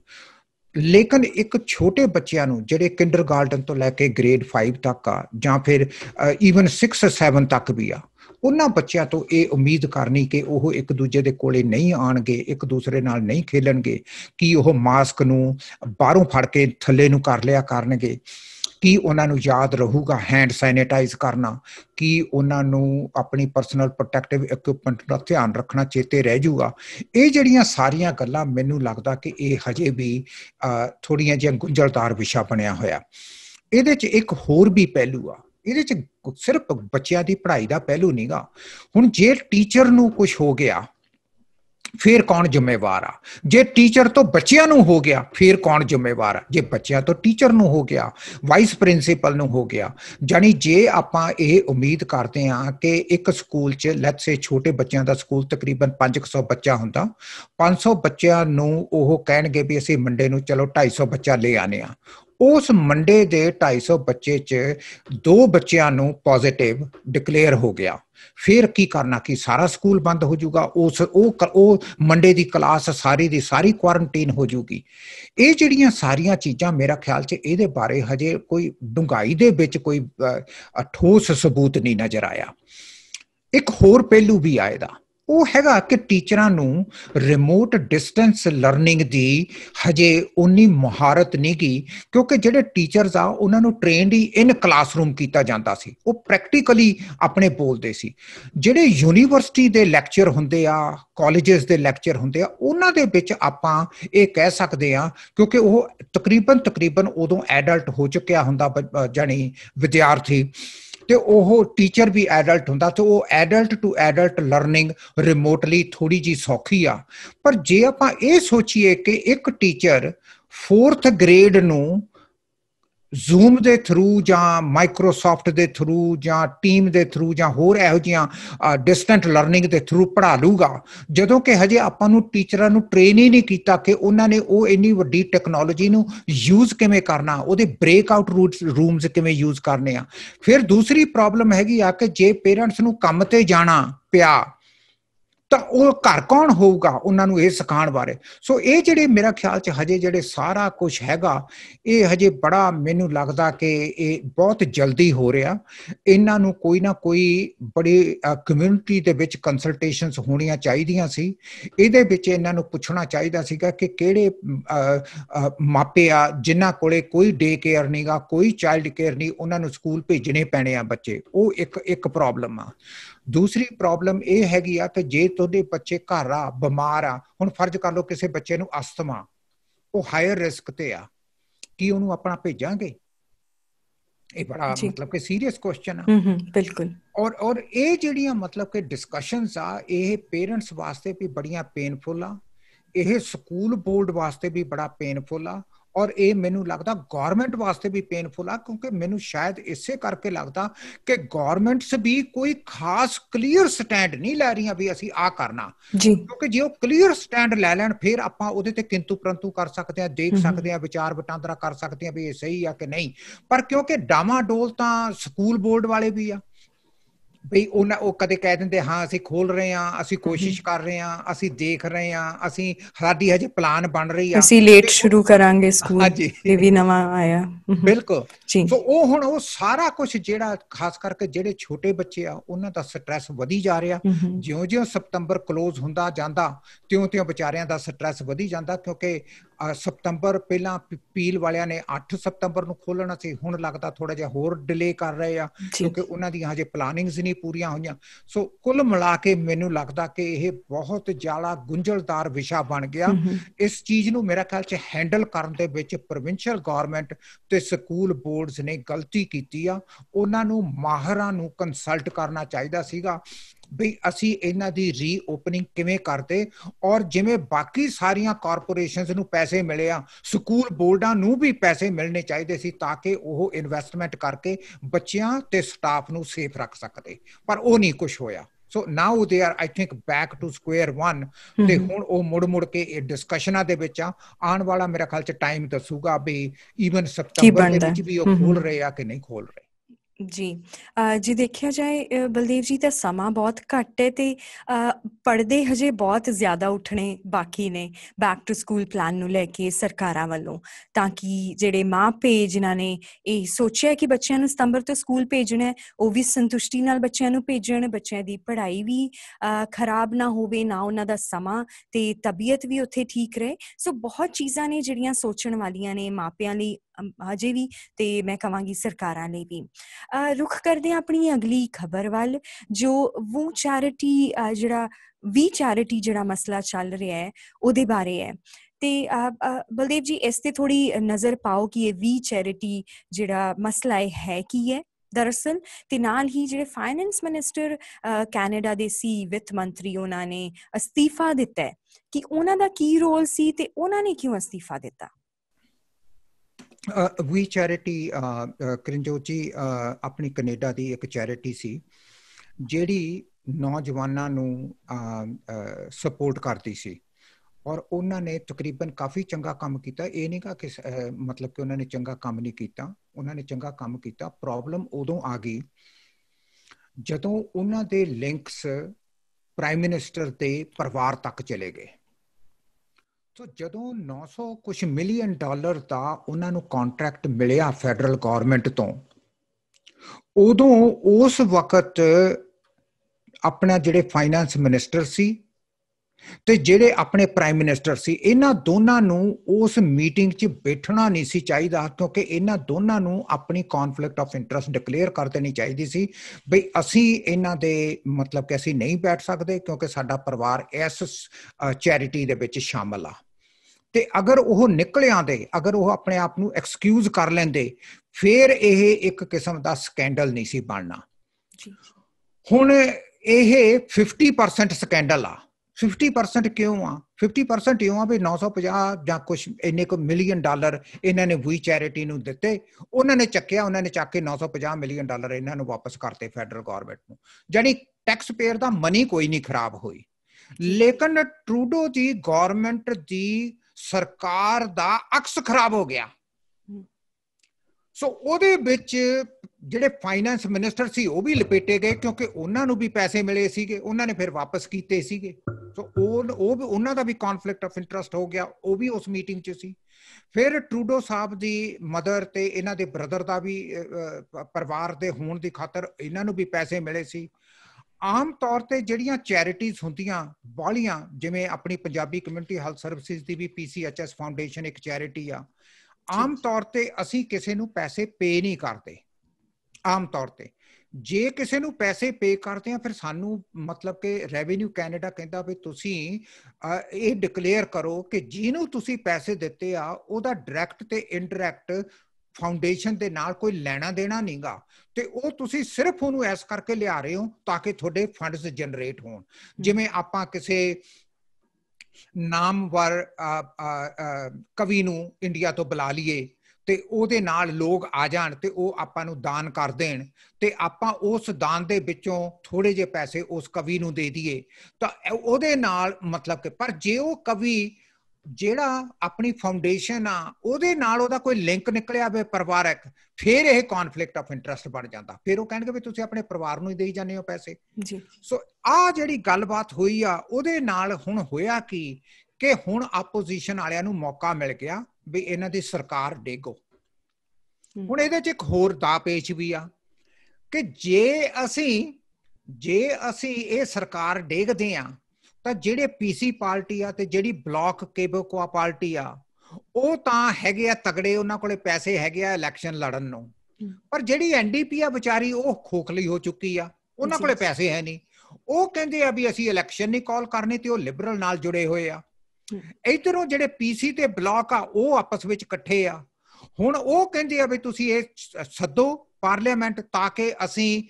ਲੇਕਿਨ ਇੱਕ ਛੋਟੇ ਬੱਚਿਆਂ ਨੂੰ ਜਿਹੜੇ ਕਿੰਡਰਗਾਰਟਨ ਤੋਂ ਲੈ ਕੇ ਗ੍ਰੇਡ 5 ਤੱਕ ਆ ਜਾਂ ਫਿਰ ਈਵਨ 6 7 ਤੱਕ ਵੀ ਆ ਉਹਨਾਂ ਬੱਚਿਆਂ ਤੋਂ ਇਹ ਉਮੀਦ ਕਰਨੀ ਕਿ ਉਹ ਇੱਕ ਦੂਜੇ ਦੇ ਕੋਲੇ ਨਹੀਂ ਆਣਗੇ ਇੱਕ ਦੂਸਰੇ ਨਾਲ ਨਹੀਂ ਖੇਲਣਗੇ ਕਿ ਉਹ ਮਾਸਕ ਨੂੰ ਬਾਹਰੋਂ ਫੜ ਕੇ ਥੱਲੇ ਨੂੰ ਕਰ ਲਿਆ ਕਰਨਗੇ ਕੀ ਉਹਨਾਂ ਨੂੰ ਯਾਦ ਰਹੂਗਾ ਹੈਂਡ ਸੈਨੀਟਾਈਜ਼ ਕਰਨਾ ਕੀ ਉਹਨਾਂ ਨੂੰ ਆਪਣੀ ਪਰਸਨਲ ਪ੍ਰੋਟੈਕਟਿਵ ਇਕਵਿਪਮੈਂਟ ਦਾ ਧਿਆਨ ਰੱਖਣਾ ਚੇਤੇ ਰਹਿ ਜਾਊਗਾ ਇਹ ਜਿਹੜੀਆਂ ਸਾਰੀਆਂ ਗੱਲਾਂ ਮੈਨੂੰ ਲੱਗਦਾ ਕਿ ਇਹ ਹਜੇ ਵੀ ਥੋੜੀਆਂ ਜਿਹੀਆਂ ਗੁੰਝਲਦਾਰ ਵਿਸ਼ਾ ਬਣਿਆ ਹੋਇਆ ਇਹਦੇ 'ਚ ਇੱਕ ਹੋਰ ਵੀ ਪਹਿਲੂ ਆ ਇਹਦੇ 'ਚ ਸਿਰਫ ਬੱਚਿਆਂ ਦੀ ਪੜ੍ਹਾਈ ਦਾ ਪਹਿਲੂ ਨਹੀਂਗਾ ਹੁਣ ਜੇ ਟੀਚਰ ਨੂੰ ਕੁਝ ਹੋ ਗਿਆ ਫਿਰ ਕੌਣ ਜ਼ਿੰਮੇਵਾਰ ਆ ਜੇ ਟੀਚਰ ਤੋਂ ਬੱਚਿਆਂ ਨੂੰ ਹੋ ਗਿਆ ਫਿਰ ਕੌਣ ਜ਼ਿੰਮੇਵਾਰ ਆ ਜੇ ਬੱਚਿਆਂ ਤੋਂ ਟੀਚਰ ਨੂੰ ਹੋ ਗਿਆ ਵਾਈਸ ਪ੍ਰਿੰਸੀਪਲ ਨੂੰ ਹੋ ਗਿਆ ਜਾਨੀ ਜੇ ਆਪਾਂ ਇਹ ਉਮੀਦ ਕਰਦੇ ਆ ਕਿ ਇੱਕ ਸਕੂਲ 'ਚ ਲੈਟਸ ਸੇ ਛੋਟੇ ਬੱਚਿਆਂ ਦਾ ਸਕੂਲ ਤਕਰੀਬਨ 500 ਬੱਚਾ ਹੁੰਦਾ 500 ਬੱਚਿਆਂ ਨੂੰ ਉਹ ਕਹਿਣਗੇ ਵੀ ਅਸੀਂ ਮੰਡੇ ਨੂੰ ਚਲੋ 250 ਬੱਚਾ ਲੈ ਆਨੇ ਆ ਉਸ ਮੰਡੇ ਦੇ 250 ਬੱਚੇ 'ਚ ਦੋ ਬੱਚਿਆਂ ਨੂੰ ਪੋਜ਼ਿਟਿਵ ਡਿਕਲੇਅਰ ਹੋ ਗਿਆ ਫਿਰ ਕੀ ਕਰਨਾ ਕਿ ਸਾਰਾ ਸਕੂਲ ਬੰਦ ਹੋ ਜਾਊਗਾ ਉਸ ਉਹ ਉਹ ਮੰਡੇ ਦੀ ਕਲਾਸ ਸਾਰੀ ਦੀ ਸਾਰੀ ਕੁਆਰੰਟਾਈਨ ਹੋ ਜਾਊਗੀ ਇਹ ਜਿਹੜੀਆਂ ਸਾਰੀਆਂ ਚੀਜ਼ਾਂ ਮੇਰਾ ਖਿਆਲ 'ਚ ਇਹਦੇ ਬਾਰੇ ਹਜੇ ਕੋਈ ਡੁੰਗਾਈ ਦੇ ਵਿੱਚ ਕੋਈ ਠੋਸ ਸਬੂਤ ਨਹੀਂ ਨਜ਼ਰ ਆਇਆ ਇੱਕ ਹੋਰ ਪਹਿਲੂ ਵੀ ਆਏਗਾ ਉਹ ਹੈਗਾ ਕਿ ਟੀਚਰਾਂ ਨੂੰ ਰਿਮੋਟ ਡਿਸਟੈਂਸ ਲਰਨਿੰਗ ਦੀ ਹਜੇ ਉਨੀ ਮਹਾਰਤ ਨਹੀਂ ਗਈ ਕਿਉਂਕਿ ਜਿਹੜੇ ਟੀਚਰਸ ਆ ਉਹਨਾਂ ਨੂੰ ਟ੍ਰੇਨਡ ਹੀ ਇਨ ਕਲਾਸਰੂਮ ਕੀਤਾ ਜਾਂਦਾ ਸੀ ਉਹ ਪ੍ਰੈਕਟੀਕਲੀ ਆਪਣੇ ਬੋਲਦੇ ਸੀ ਜਿਹੜੇ ਯੂਨੀਵਰਸਿਟੀ ਦੇ ਲੈਕਚਰ ਹੁੰਦੇ ਆ ਕਾਲਜਸ ਦੇ ਲੈਕਚਰ ਹੁੰਦੇ ਆ ਉਹਨਾਂ ਦੇ ਵਿੱਚ ਆਪਾਂ ਇਹ ਕਹਿ ਸਕਦੇ ਆ ਕਿਉਂਕਿ ਉਹ ਤਕਰੀਬਨ ਤਕਰੀਬਨ ਉਦੋਂ ਐਡਲਟ ਹੋ ਚੁੱਕਿਆ ਹੁੰਦਾ ਜਾਨੀ ਵਿਦਿਆਰਥੀ ਤੇ ਉਹ ਟੀਚਰ ਵੀ ਐਡਲਟ ਹੁੰਦਾ ਤੇ ਉਹ adult to adult learning remotely ਥੋੜੀ ਜੀ ਸੌਖੀ ਆ ਪਰ ਜੇ ਆਪਾਂ ਇਹ ਸੋਚੀਏ ਕਿ ਇੱਕ ਟੀਚਰ 4th ਗ੍ਰੇਡ ਨੂੰ ਜ਼ੂਮ ਦੇ ਥਰੂ ਜਾਂ ਮਾਈਕਰੋਸਾਫਟ ਦੇ ਥਰੂ ਜਾਂ ਟੀਮ ਦੇ ਥਰੂ ਜਾਂ ਹੋਰ ਇਹੋ ਜਿਹੀਆਂ ਡਿਸਟੈਂਟ ਲਰਨਿੰਗ ਦੇ ਥਰੂ ਪੜਾ ਲੂਗਾ ਜਦੋਂ ਕਿ ਹਜੇ ਆਪਾਂ ਨੂੰ ਟੀਚਰਾਂ ਨੂੰ ਟ੍ਰੇਨ ਹੀ ਨਹੀਂ ਕੀਤਾ ਕਿ ਉਹਨਾਂ ਨੇ ਉਹ ਇੰਨੀ ਵੱਡੀ ਟੈਕਨੋਲੋਜੀ ਨੂੰ ਯੂਜ਼ ਕਿਵੇਂ ਕਰਨਾ ਉਹਦੇ ਬ੍ਰੇਕਆਊਟ ਰੂਮਸ ਕਿਵੇਂ ਯੂਜ਼ ਕਰਨੇ ਆ ਫਿਰ ਦੂਸਰੀ ਪ੍ਰੋਬਲਮ ਹੈਗੀ ਆ ਕਿ ਜੇ ਪੇਰੈਂਟਸ ਨੂੰ ਕੰਮ ਤੇ ਜਾਣਾ ਪਿਆ ਤਾਂ ਉਹ ਘਰ ਕੌਣ ਹੋਊਗਾ ਉਹਨਾਂ ਨੂੰ ਇਹ ਸਿਖਾਉਣ ਬਾਰੇ ਸੋ ਇਹ ਜਿਹੜੇ ਮੇਰਾ ਖਿਆਲ ਚ ਹਜੇ ਜਿਹੜੇ ਸਾਰਾ ਕੁਝ ਹੈਗਾ ਇਹ ਹਜੇ ਬੜਾ ਮੈਨੂੰ ਲੱਗਦਾ ਕਿ ਇਹ ਬਹੁਤ ਜਲਦੀ ਹੋ ਰਿਹਾ ਇਹਨਾਂ ਨੂੰ ਕੋਈ ਨਾ ਕੋਈ ਬੜੀ ਕਮਿਊਨਿਟੀ ਦੇ ਵਿੱਚ ਕੰਸਲਟੇਸ਼ਨਸ ਹੋਣੀਆਂ ਚਾਹੀਦੀਆਂ ਸੀ ਇਹਦੇ ਵਿੱਚ ਇਹਨਾਂ ਨੂੰ ਪੁੱਛਣਾ ਚਾਹੀਦਾ ਸੀਗਾ ਕਿ ਕਿਹੜੇ ਮਾਪੇ ਆ ਜਿਨ੍ਹਾਂ ਕੋਲੇ ਕੋਈ ਡੇ ਕੇਅਰ ਨਹੀਂਗਾ ਕੋਈ ਚਾਈਲਡ ਕੇਅਰ ਨਹੀਂ ਉਹਨਾਂ ਨੂੰ ਸਕੂਲ ਭੇਜਣੇ ਪੈਣੇ ਆ ਬੱਚੇ ਉਹ ਇੱਕ ਇੱਕ ਪ੍ਰੋਬਲਮ ਆ ਦੂਸਰੀ ਪ੍ਰੋਬਲਮ ਇਹ ਹੈਗੀ ਆ ਕਿ ਜੇ ਤੁਹਾਡੇ ਬੱਚੇ ਘਰ ਆ ਬਿਮਾਰ ਆ ਹੁਣ ਫਰਜ਼ ਕਰ ਲਓ ਕਿਸੇ ਬੱਚੇ ਨੂੰ ਅਸਥਮਾ ਉਹ ਹਾਇਰ ਰਿਸਕ ਤੇ ਆ ਕੀ ਉਹਨੂੰ ਆਪਣਾ ਭੇਜਾਂਗੇ ਇਹ ਬੜਾ ਮਤਲਬ ਕਿ ਸੀਰੀਅਸ ਕੁਐਸਚਨ ਆ ਬਿਲਕੁਲ ਔਰ ਔਰ ਇਹ ਜਿਹੜੀਆਂ ਮਤਲਬ ਕਿ ਡਿਸਕਸ਼ਨਸ ਆ ਇਹ ਪੇਰੈਂਟਸ ਵਾਸਤੇ ਵੀ ਬੜੀਆਂ ਪੇਨਫੁਲ ਆ ਇਹ ਸਕੂਲ ਬੋਰਡ ਵਾਸਤੇ ਵੀ ਬੜਾ ਪੇਨਫੁਲ ਆ ਔਰ ਇਹ ਮੈਨੂੰ ਲੱਗਦਾ ਗਵਰਨਮੈਂਟ ਵਾਸਤੇ ਵੀ ਪੇਨਫੁਲ ਆ ਕਿਉਂਕਿ ਮੈਨੂੰ ਸ਼ਾਇਦ ਇਸੇ ਕਰਕੇ ਲੱਗਦਾ ਕਿ ਗਵਰਨਮੈਂਟਸ ਵੀ ਕੋਈ ਖਾਸ ਕਲੀਅਰ ਸਟੈਂਡ ਨਹੀਂ ਲੈ ਰਹੀਆਂ ਵੀ ਅਸੀਂ ਆ ਕਰਨਾ ਕਿਉਂਕਿ ਜੇ ਉਹ ਕਲੀਅਰ ਸਟੈਂਡ ਲੈ ਲੈਣ ਫਿਰ ਆਪਾਂ ਉਹਦੇ ਤੇ ਕਿੰਤੂ ਪਰੰਤੂ ਕਰ ਸਕਦੇ ਆ ਦੇਖ ਸਕਦੇ ਆ ਵਿਚਾਰ ਵਟਾਂਦਰਾ ਕਰ ਸਕਦੇ ਆ ਵੀ ਇਹ ਸਹੀ ਆ ਕਿ ਨਹੀਂ ਪਰ ਕਿਉਂਕਿ ਡਾਮਾ ਡੋਲ ਤਾਂ ਸਕੂਲ ਬੋਰਡ ਵਾਲੇ ਵੀ ਆ ਬਈ ਉਹਨਾਂ ਉਹ ਕਦੇ ਕਹਿ ਦਿੰਦੇ ਹਾਂ ਅਸੀਂ ਖੋਲ ਰਹੇ ਹਾਂ ਅਸੀਂ ਕੋਸ਼ਿਸ਼ ਕਰ ਰਹੇ ਹਾਂ ਅਸੀਂ ਦੇਖ ਰਹੇ ਹਾਂ ਅਸੀਂ ਸਾਡੀ ਹਜੇ ਪਲਾਨ ਬਣ ਰਹੀ ਆ ਅਸੀਂ ਲੇਟ ਸ਼ੁਰੂ ਕਰਾਂਗੇ ਸਕੂਲ ਇਹ ਵੀ ਨਵਾਂ ਆਇਆ ਬਿਲਕੁਲ ਸੋ ਉਹ ਹੁਣ ਉਹ ਸਾਰਾ ਕੁਝ ਜਿਹੜਾ ਖਾਸ ਕਰਕੇ ਜਿਹੜੇ ਛੋਟੇ ਬੱਚੇ ਆ ਉਹਨਾਂ ਦਾ ਸਟ੍ਰੈਸ ਵਧੀ ਜਾ ਰਿਹਾ ਜਿਉਂ-ਜਿਉਂ ਸਤੰਬਰ ਕਲੋਜ਼ ਹੁੰਦਾ ਜਾਂਦਾ ਤਿਉਂ-ਤਿਉਂ ਵਿਚਾਰਿਆਂ ਦਾ ਸਟ੍ਰੈਸ ਵਧੀ ਜਾਂਦਾ ਕਿਉਂਕਿ ਸਤੰਬਰ ਪਹਿਲਾਂ ਪੀਲ ਵਾਲਿਆਂ ਨੇ 8 ਸਤੰਬਰ ਨੂੰ ਖੋਲਣਾ ਸੀ ਹੁਣ ਲੱਗਦਾ ਥੋੜਾ ਜਿਹਾ ਹੋਰ ਡਿਲੇ ਕਰ ਰਹੇ ਆ ਕਿਉਂਕਿ ਉਹਨਾਂ ਦੀਆਂ ਹਜੇ ਪਲਾਨਿੰਗਸ ਨਹੀਂ ਪੂਰੀਆਂ ਹੋਈਆਂ ਸੋ ਕੁੱਲ ਮਿਲਾ ਕੇ ਮੈਨੂੰ ਲੱਗਦਾ ਕਿ ਇਹ ਬਹੁਤ ਜ਼ਿਆਦਾ ਗੁੰਝਲਦਾਰ ਵਿਸ਼ਾ ਬਣ ਗਿਆ ਇਸ ਚੀਜ਼ ਨੂੰ ਮੇਰਾ ਖਿਆਲ 'ਚ ਹੈਂਡਲ ਕਰਨ ਦੇ ਵਿੱਚ ਪ੍ਰੋਵਿੰਸ਼ੀਅਲ ਗਵਰਨਮੈਂਟ ਤੇ ਸਕੂਲ ਬੋਰਡਸ ਨੇ ਗਲਤੀ ਕੀਤੀ ਆ ਉਹਨਾਂ ਨੂੰ ਮਾਹਰਾਂ ਨੂੰ ਕੰਸਲਟ ਕਰਨਾ ਚਾਹੀਦਾ ਸੀਗਾ ਵੀ ਅਸੀਂ ਇਹਨਾਂ ਦੀ ਰੀਓਪਨਿੰਗ ਕਿਵੇਂ ਕਰਦੇ ਔਰ ਜਿਵੇਂ ਬਾਕੀ ਸਾਰੀਆਂ ਕਾਰਪੋਰੇਸ਼ਨਸ ਨੂੰ ਪੈਸੇ ਮਿਲੇ ਆ ਸਕੂਲ ਬੋਰਡਾਂ ਨੂੰ ਵੀ ਪੈਸੇ ਮਿਲਣੇ ਚਾਹੀਦੇ ਸੀ ਤਾਂ ਕਿ ਉਹ ਇਨਵੈਸਟਮੈਂਟ ਕਰਕੇ ਬੱਚਿਆਂ ਤੇ ਸਟਾਫ ਨੂੰ ਸੇਫ ਰੱਖ ਸਕਦੇ ਪਰ ਉਹ ਨਹੀਂ ਕੁਝ ਹੋਇਆ so now they are I think back to square 1 ਤੇ ਹੁਣ ਉਹ ਮੁੜ ਮੁੜ ਕੇ ਇਹ ਡਿਸਕਸ਼ਨਾਂ ਦੇ ਵਿੱਚ ਆ ਆਉਣ ਵਾਲਾ ਮੇਰਾ ਖਿਆਲ ਚ ਟਾਈਮ ਦੱਸੂਗਾ ਵੀ ਈਵਨ ਸਪਟੰਬਰ ਦੇ ਵਿੱਚ ਵੀ ਉਹ ਖੋਲ ਰਹੇ ਆ ਕਿ ਨਹੀਂ ਖੋਲ ਰਹੇ ਜੀ ਜੀ ਦੇਖਿਆ ਜਾਏ ਬਲਦੇਵ ਜੀ ਤਾਂ ਸਮਾਂ ਬਹੁਤ ਘੱਟ ਹੈ ਤੇ ਪੜਦੇ ਹਜੇ ਬਹੁਤ ਜ਼ਿਆਦਾ ਉੱਠਣੇ ਬਾਕੀ ਨੇ ਬੈਕ ਟੂ ਸਕੂਲ ਪਲਾਨ ਨੂੰ ਲੈ ਕੇ ਸਰਕਾਰਾਂ ਵੱਲੋਂ ਤਾਂ ਕਿ ਜਿਹੜੇ ਮਾਪੇ ਜਿਨ੍ਹਾਂ ਨੇ ਇਹ ਸੋਚਿਆ ਕਿ ਬੱਚਿਆਂ ਨੂੰ ਸਤੰਬਰ ਤੋਂ ਸਕੂਲ ਭੇਜਣਾ ਹੈ ਉਹ ਵੀ ਸੰਤੁਸ਼ਟੀ ਨਾਲ ਬੱਚਿਆਂ ਨੂੰ ਭੇਜਣ ਬੱਚਿਆਂ ਦੀ ਪੜ੍ਹਾਈ ਵੀ ਖਰਾਬ ਨਾ ਹੋਵੇ ਨਾ ਉਹਨਾਂ ਦਾ ਸਮਾਂ ਤੇ ਤਬੀਅਤ ਵੀ ਉੱਥੇ ਠੀਕ ਰਹੇ ਸੋ ਬਹੁਤ ਚੀਜ਼ਾਂ ਨੇ ਜਿਹੜੀਆਂ ਸੋਚਣ ਵਾਲੀਆਂ ਨੇ ਮਾਪਿਆਂ ਲਈ ਹਜੇ ਵੀ ਤੇ ਮੈਂ ਕਹਾਂਗੀ ਸਰਕਾਰਾਂ ਲਈ ਵੀ ਰੁਖ ਕਰਦੇ ਆ ਆਪਣੀ ਅਗਲੀ ਖਬਰ ਵੱਲ ਜੋ ਉਹ ਚੈਰਿਟੀ ਜਿਹੜਾ ਵੀ ਚੈਰਿਟੀ ਜਿਹੜਾ ਮਸਲਾ ਚੱਲ ਰਿਹਾ ਹੈ ਉਹਦੇ ਬਾਰੇ ਹੈ ਤੇ ਬਲਦੇਵ ਜੀ ਇਸ ਤੇ ਥੋੜੀ ਨਜ਼ਰ ਪਾਓ ਕਿ ਇਹ ਵੀ ਚੈਰਿਟੀ ਜਿਹੜਾ ਮਸਲਾ ਹੈ ਕੀ ਹੈ ਦਰਸਨ ਤੇ ਨਾਲ ਹੀ ਜਿਹੜੇ ਫਾਈਨੈਂਸ ਮਿਨਿਸਟਰ ਕੈਨੇਡਾ ਦੇ ਸੀ ਵਿੱਤ ਮੰਤਰੀ ਉਹਨਾਂ ਨੇ ਅਸਤੀਫਾ ਦਿੱਤਾ ਕਿ ਉਹਨਾਂ ਦਾ ਕੀ ਰੋਲ ਸੀ ਤੇ ਉਹਨਾਂ ਨੇ ਕਿਉਂ ਅਸਤੀਫਾ ਦਿੱਤਾ ਵੀ ਚੈਰਿਟੀ ਕਰਿੰਜੋਜੀ ਆਪਣੀ ਕੈਨੇਡਾ ਦੀ ਇੱਕ ਚੈਰਿਟੀ ਸੀ ਜਿਹੜੀ ਨੌਜਵਾਨਾਂ ਨੂੰ ਸਪੋਰਟ ਕਰਦੀ ਸੀ ਔਰ ਉਹਨਾਂ ਨੇ ਤਕਰੀਬਨ ਕਾਫੀ ਚੰਗਾ ਕੰਮ ਕੀਤਾ ਇਹ ਨਹੀਂ ਕਿ ਮਤਲਬ ਕਿ ਉਹਨਾਂ ਨੇ ਚੰਗਾ ਕੰਮ ਨਹੀਂ ਕੀਤਾ ਉਹਨਾਂ ਨੇ ਚੰਗਾ ਕੰਮ ਕੀਤਾ ਪ੍ਰੋਬਲਮ ਉਦੋਂ ਆ ਗਈ ਜਦੋਂ ਉਹਨਾਂ ਦੇ ਲਿੰਕਸ ਪ੍ਰਾਈਮ ਮਿਨਿਸਟਰ ਦੇ ਪਰਿਵਾਰ ਤੱਕ ਚਲੇ ਗਏ ਸੋ ਜਦੋਂ 900 ਕੁਝ ਮਿਲੀਅਨ ਡਾਲਰ ਦਾ ਉਹਨਾਂ ਨੂੰ ਕੰਟਰੈਕਟ ਮਿਲਿਆ ਫੈਡਰਲ ਗਵਰਨਮੈਂਟ ਤੋਂ ਉਦੋਂ ਉਸ ਵਕਤ ਆਪਣਾ ਜਿਹੜੇ ਫਾਈਨੈਂਸ ਮਿਨਿਸਟਰ ਸੀ ਤੇ ਜਿਹੜੇ ਆਪਣੇ ਪ੍ਰਾਈਮ ਮਿਨਿਸਟਰ ਸੀ ਇਹਨਾਂ ਦੋਨਾਂ ਨੂੰ ਉਸ ਮੀਟਿੰਗ 'ਚ ਬੈਠਣਾ ਨਹੀਂ ਸੀ ਚਾਹੀਦਾ ਕਿਉਂਕਿ ਇਹਨਾਂ ਦੋਨਾਂ ਨੂੰ ਆਪਣੀ ਕਨਫਲਿਕਟ ਆਫ ਇੰਟਰਸਟ ਡਿਕਲੇਅਰ ਕਰ ਦੇਣੀ ਚਾਹੀਦੀ ਸੀ ਬਈ ਅਸੀਂ ਇਹਨਾਂ ਦੇ ਮਤਲਬ ਕਿ ਅਸੀਂ ਨਹੀਂ ਬੈਠ ਸਕਦੇ ਕਿਉਂਕਿ ਸਾਡਾ ਪਰਿਵਾਰ ਇਸ ਚੈਰਿਟੀ ਦੇ ਵਿੱਚ ਸ਼ਾਮਲ ਆ ਤੇ ਅਗਰ ਉਹ ਨਿਕਲ ਆਂਦੇ ਅਗਰ ਉਹ ਆਪਣੇ ਆਪ ਨੂੰ ਐਕਸਕਿਊਜ਼ ਕਰ ਲੈਂਦੇ ਫਿਰ ਇਹ ਇੱਕ ਕਿਸਮ ਦਾ ਸਕੈਂਡਲ ਨਹੀਂ ਸੀ ਬਣਨਾ ਜੀ ਹੁਣ ਇਹ 50% ਸਕੈਂਡਲ ਆ 50% ਕਿਉਂ ਆ 50% ਇਹ ਆ ਵੀ 950 ਜਾਂ ਕੁਝ ਇੰਨੇ ਕੁ ਮਿਲੀਅਨ ਡਾਲਰ ਇਹਨਾਂ ਨੇ ਵੀ ਚੈਰਿਟੀ ਨੂੰ ਦਿੱਤੇ ਉਹਨਾਂ ਨੇ ਚੱਕਿਆ ਉਹਨਾਂ ਨੇ ਚੱਕ ਕੇ 950 ਮਿਲੀਅਨ ਡਾਲਰ ਇਹਨਾਂ ਨੂੰ ਵਾਪਸ ਕਰਤੇ ਫੈਡਰਲ ਗਵਰਨਮੈਂਟ ਨੂੰ ਜਾਨੀ ਟੈਕਸ ਪੇਅਰ ਦਾ ਮਨੀ ਕੋਈ ਨਹੀਂ ਖਰਾਬ ਹੋਈ ਲੇਕਿਨ ਟਰੂਡੋ ਦੀ ਗਵਰਨਮੈਂਟ ਦੀ ਸਰਕਾਰ ਦਾ ਅਕਸ ਖਰਾਬ ਹੋ ਗਿਆ ਸੋ ਉਹਦੇ ਵਿੱਚ ਜਿਹੜੇ ਫਾਈਨੈਂਸ ਮਿਨਿਸਟਰ ਸੀ ਉਹ ਵੀ ਲਪੇਟੇ ਗਏ ਕਿਉਂਕਿ ਉਹਨਾਂ ਨੂੰ ਵੀ ਪੈਸੇ ਮਿਲੇ ਸੀਗੇ ਉਹਨਾਂ ਨੇ ਫਿਰ ਵਾਪਸ ਕੀਤੇ ਸੀਗੇ ਸੋ ਉਹ ਉਹ ਉਹਨਾਂ ਦਾ ਵੀ ਕਨਫਲਿਕਟ ਆਫ ਇੰਟਰਸਟ ਹੋ ਗਿਆ ਉਹ ਵੀ ਉਸ ਮੀਟਿੰਗ 'ਚ ਸੀ ਫਿਰ ਟਰੂਡੋ ਸਾਹਿਬ ਦੀ ਮਦਰ ਤੇ ਇਹਨਾਂ ਦੇ ਬ੍ਰਦਰ ਦਾ ਵੀ ਪਰਿਵਾਰ ਦੇ ਹੋਣ ਦੀ ਖਾਤਰ ਇਹਨਾਂ ਨੂੰ ਵੀ ਪੈਸੇ ਮਿਲੇ ਸੀ ਆਮ ਤੌਰ ਤੇ ਜਿਹੜੀਆਂ ਚੈਰਿਟੀਜ਼ ਹੁੰਦੀਆਂ ਬਾਲੀਆਂ ਜਿਵੇਂ ਆਪਣੀ ਪੰਜਾਬੀ ਕਮਿਊਨਿਟੀ ਹੈਲਥ ਸਰਵਿਸਿਜ਼ ਦੀ ਵੀ ਪੀਸੀਐਚਐਸ ਫਾਊਂਡੇਸ਼ਨ ਇੱਕ ਚੈਰਿਟੀ ਆ ਆਮ ਤੌਰ ਤੇ ਅਸੀਂ ਕਿਸੇ ਨੂੰ ਪੈਸੇ ਪੇ ਨਹੀਂ ਕਰਦੇ ਆਮ ਤੌਰ ਤੇ ਜੇ ਕਿਸੇ ਨੂੰ ਪੈਸੇ ਪੇ ਕਰਦੇ ਆ ਫਿਰ ਸਾਨੂੰ ਮਤਲਬ ਕਿ ਰੈਵਨਿਊ ਕੈਨੇਡਾ ਕਹਿੰਦਾ ਵੀ ਤੁਸੀਂ ਇਹ ਡਿਕਲੇਅਰ ਕਰੋ ਕਿ ਜਿਹਨੂੰ ਤੁਸੀਂ ਪੈਸੇ ਦਿੱਤੇ ਆ ਉਹਦਾ ਡਾਇਰੈਕਟ ਤੇ ਇਨਡਾਇਰੈਕਟ ਫਾਊਂਡੇਸ਼ਨ ਦੇ ਨਾਲ ਕੋਈ ਲੈਣਾ ਦੇਣਾ ਨਹੀਂਗਾ ਤੇ ਉਹ ਤੁਸੀਂ ਸਿਰਫ ਉਹਨੂੰ ਐਸ ਕਰਕੇ ਲਿਆ ਰਹੇ ਹੋ ਤਾਂ ਕਿ ਤੁਹਾਡੇ ਫੰਡਸ ਜਨਰੇਟ ਹੋਣ ਜਿਵੇਂ ਆਪਾਂ ਕਿਸੇ ਨਾਮਵਰ ਕਵੀ ਨੂੰ ਇੰਡੀਆ ਤੋਂ ਬੁਲਾ ਲਈਏ ਤੇ ਉਹਦੇ ਨਾਲ ਲੋਕ ਆ ਜਾਣ ਤੇ ਉਹ ਆਪਾਂ ਨੂੰ ਦਾਨ ਕਰ ਦੇਣ ਤੇ ਆਪਾਂ ਉਸ ਦਾਨ ਦੇ ਵਿੱਚੋਂ ਥੋੜੇ ਜੇ ਪੈਸੇ ਉਸ ਕਵੀ ਨੂੰ ਦੇ ਦਈਏ ਤਾਂ ਉਹਦੇ ਨਾਲ ਮਤਲਬ ਕਿ ਪਰ ਜੇ ਉਹ ਕਵੀ ਜਿਹੜਾ ਆਪਣੀ ਫਾਊਂਡੇਸ਼ਨ ਆ ਉਹਦੇ ਨਾਲ ਉਹਦਾ ਕੋਈ ਲਿੰਕ ਨਿਕਲਿਆ ਵੇ ਪਰਿਵਾਰਕ ਫਿਰ ਇਹ ਕਨਫਲਿਕਟ ਆਫ ਇੰਟਰਸਟ ਬਣ ਜਾਂਦਾ ਫਿਰ ਉਹ ਕਹਿਣਗੇ ਵੀ ਤੁਸੀਂ ਆਪਣੇ ਪਰਿਵਾਰ ਨੂੰ ਹੀ ਦੇਈ ਜਾਂਦੇ ਹੋ ਪੈਸੇ ਜੀ ਸੋ ਆ ਜਿਹੜੀ ਗੱਲਬਾਤ ਹੋਈ ਆ ਉਹਦੇ ਨਾਲ ਹੁਣ ਹੋਇਆ ਕੀ ਕਿ ਹੁਣ ਆਪੋਜੀਸ਼ਨ ਵਾਲਿਆਂ ਨੂੰ ਮੌਕਾ ਮਿਲ ਗਿਆ ਵੀ ਇਹਨਾਂ ਦੀ ਸਰਕਾਰ ਡੇਗੋ ਹੁਣ ਇਹਦੇ 'ਚ ਇੱਕ ਹੋਰ ਦਾਪੇਚ ਵੀ ਆ ਕਿ ਜੇ ਅਸੀਂ ਜੇ ਅਸੀਂ ਇਹ ਸਰਕਾਰ ਡੇਗਦੇ ਆ ਤਾਂ ਜਿਹੜੇ ਪੀਸੀ ਪਾਰਟੀ ਆ ਤੇ ਜਿਹੜੀ ਬਲੌਕ ਕੇਬੋਕਵਾ ਪਾਰਟੀ ਆ ਉਹ ਤਾਂ ਹੈਗੇ ਆ ਤਗੜੇ ਉਹਨਾਂ ਕੋਲੇ ਪੈਸੇ ਹੈਗੇ ਆ ਇਲੈਕਸ਼ਨ ਲੜਨ ਨੂੰ ਪਰ ਜਿਹੜੀ ਐਨਡੀਪੀ ਆ ਵਿਚਾਰੀ ਉਹ ਖੋਖਲੀ ਹੋ ਚੁੱਕੀ ਆ ਉਹਨਾਂ ਕੋਲੇ ਪੈਸੇ ਹੈ ਨਹੀਂ ਉਹ ਕਹਿੰਦੇ ਆ ਵੀ ਅਸੀਂ ਇਲੈਕਸ਼ਨ ਨਹੀਂ ਕਾਲ ਕਰਨੇ ਤੇ ਉਹ ਲਿਬਰਲ ਨਾਲ ਜੁੜੇ ਹੋਏ ਆ ਇਧਰੋਂ ਜਿਹੜੇ ਪੀਸੀ ਤੇ ਬਲੌਕ ਆ ਉਹ ਆਪਸ ਵਿੱਚ ਇਕੱਠੇ ਆ ਹੁਣ ਉਹ ਕਹਿੰਦੇ ਆ ਵੀ ਤੁਸੀਂ ਇਹ ਸੱਦੋ ਪਾਰਲੀਮੈਂਟ ਤਾਂ ਕਿ ਅਸੀਂ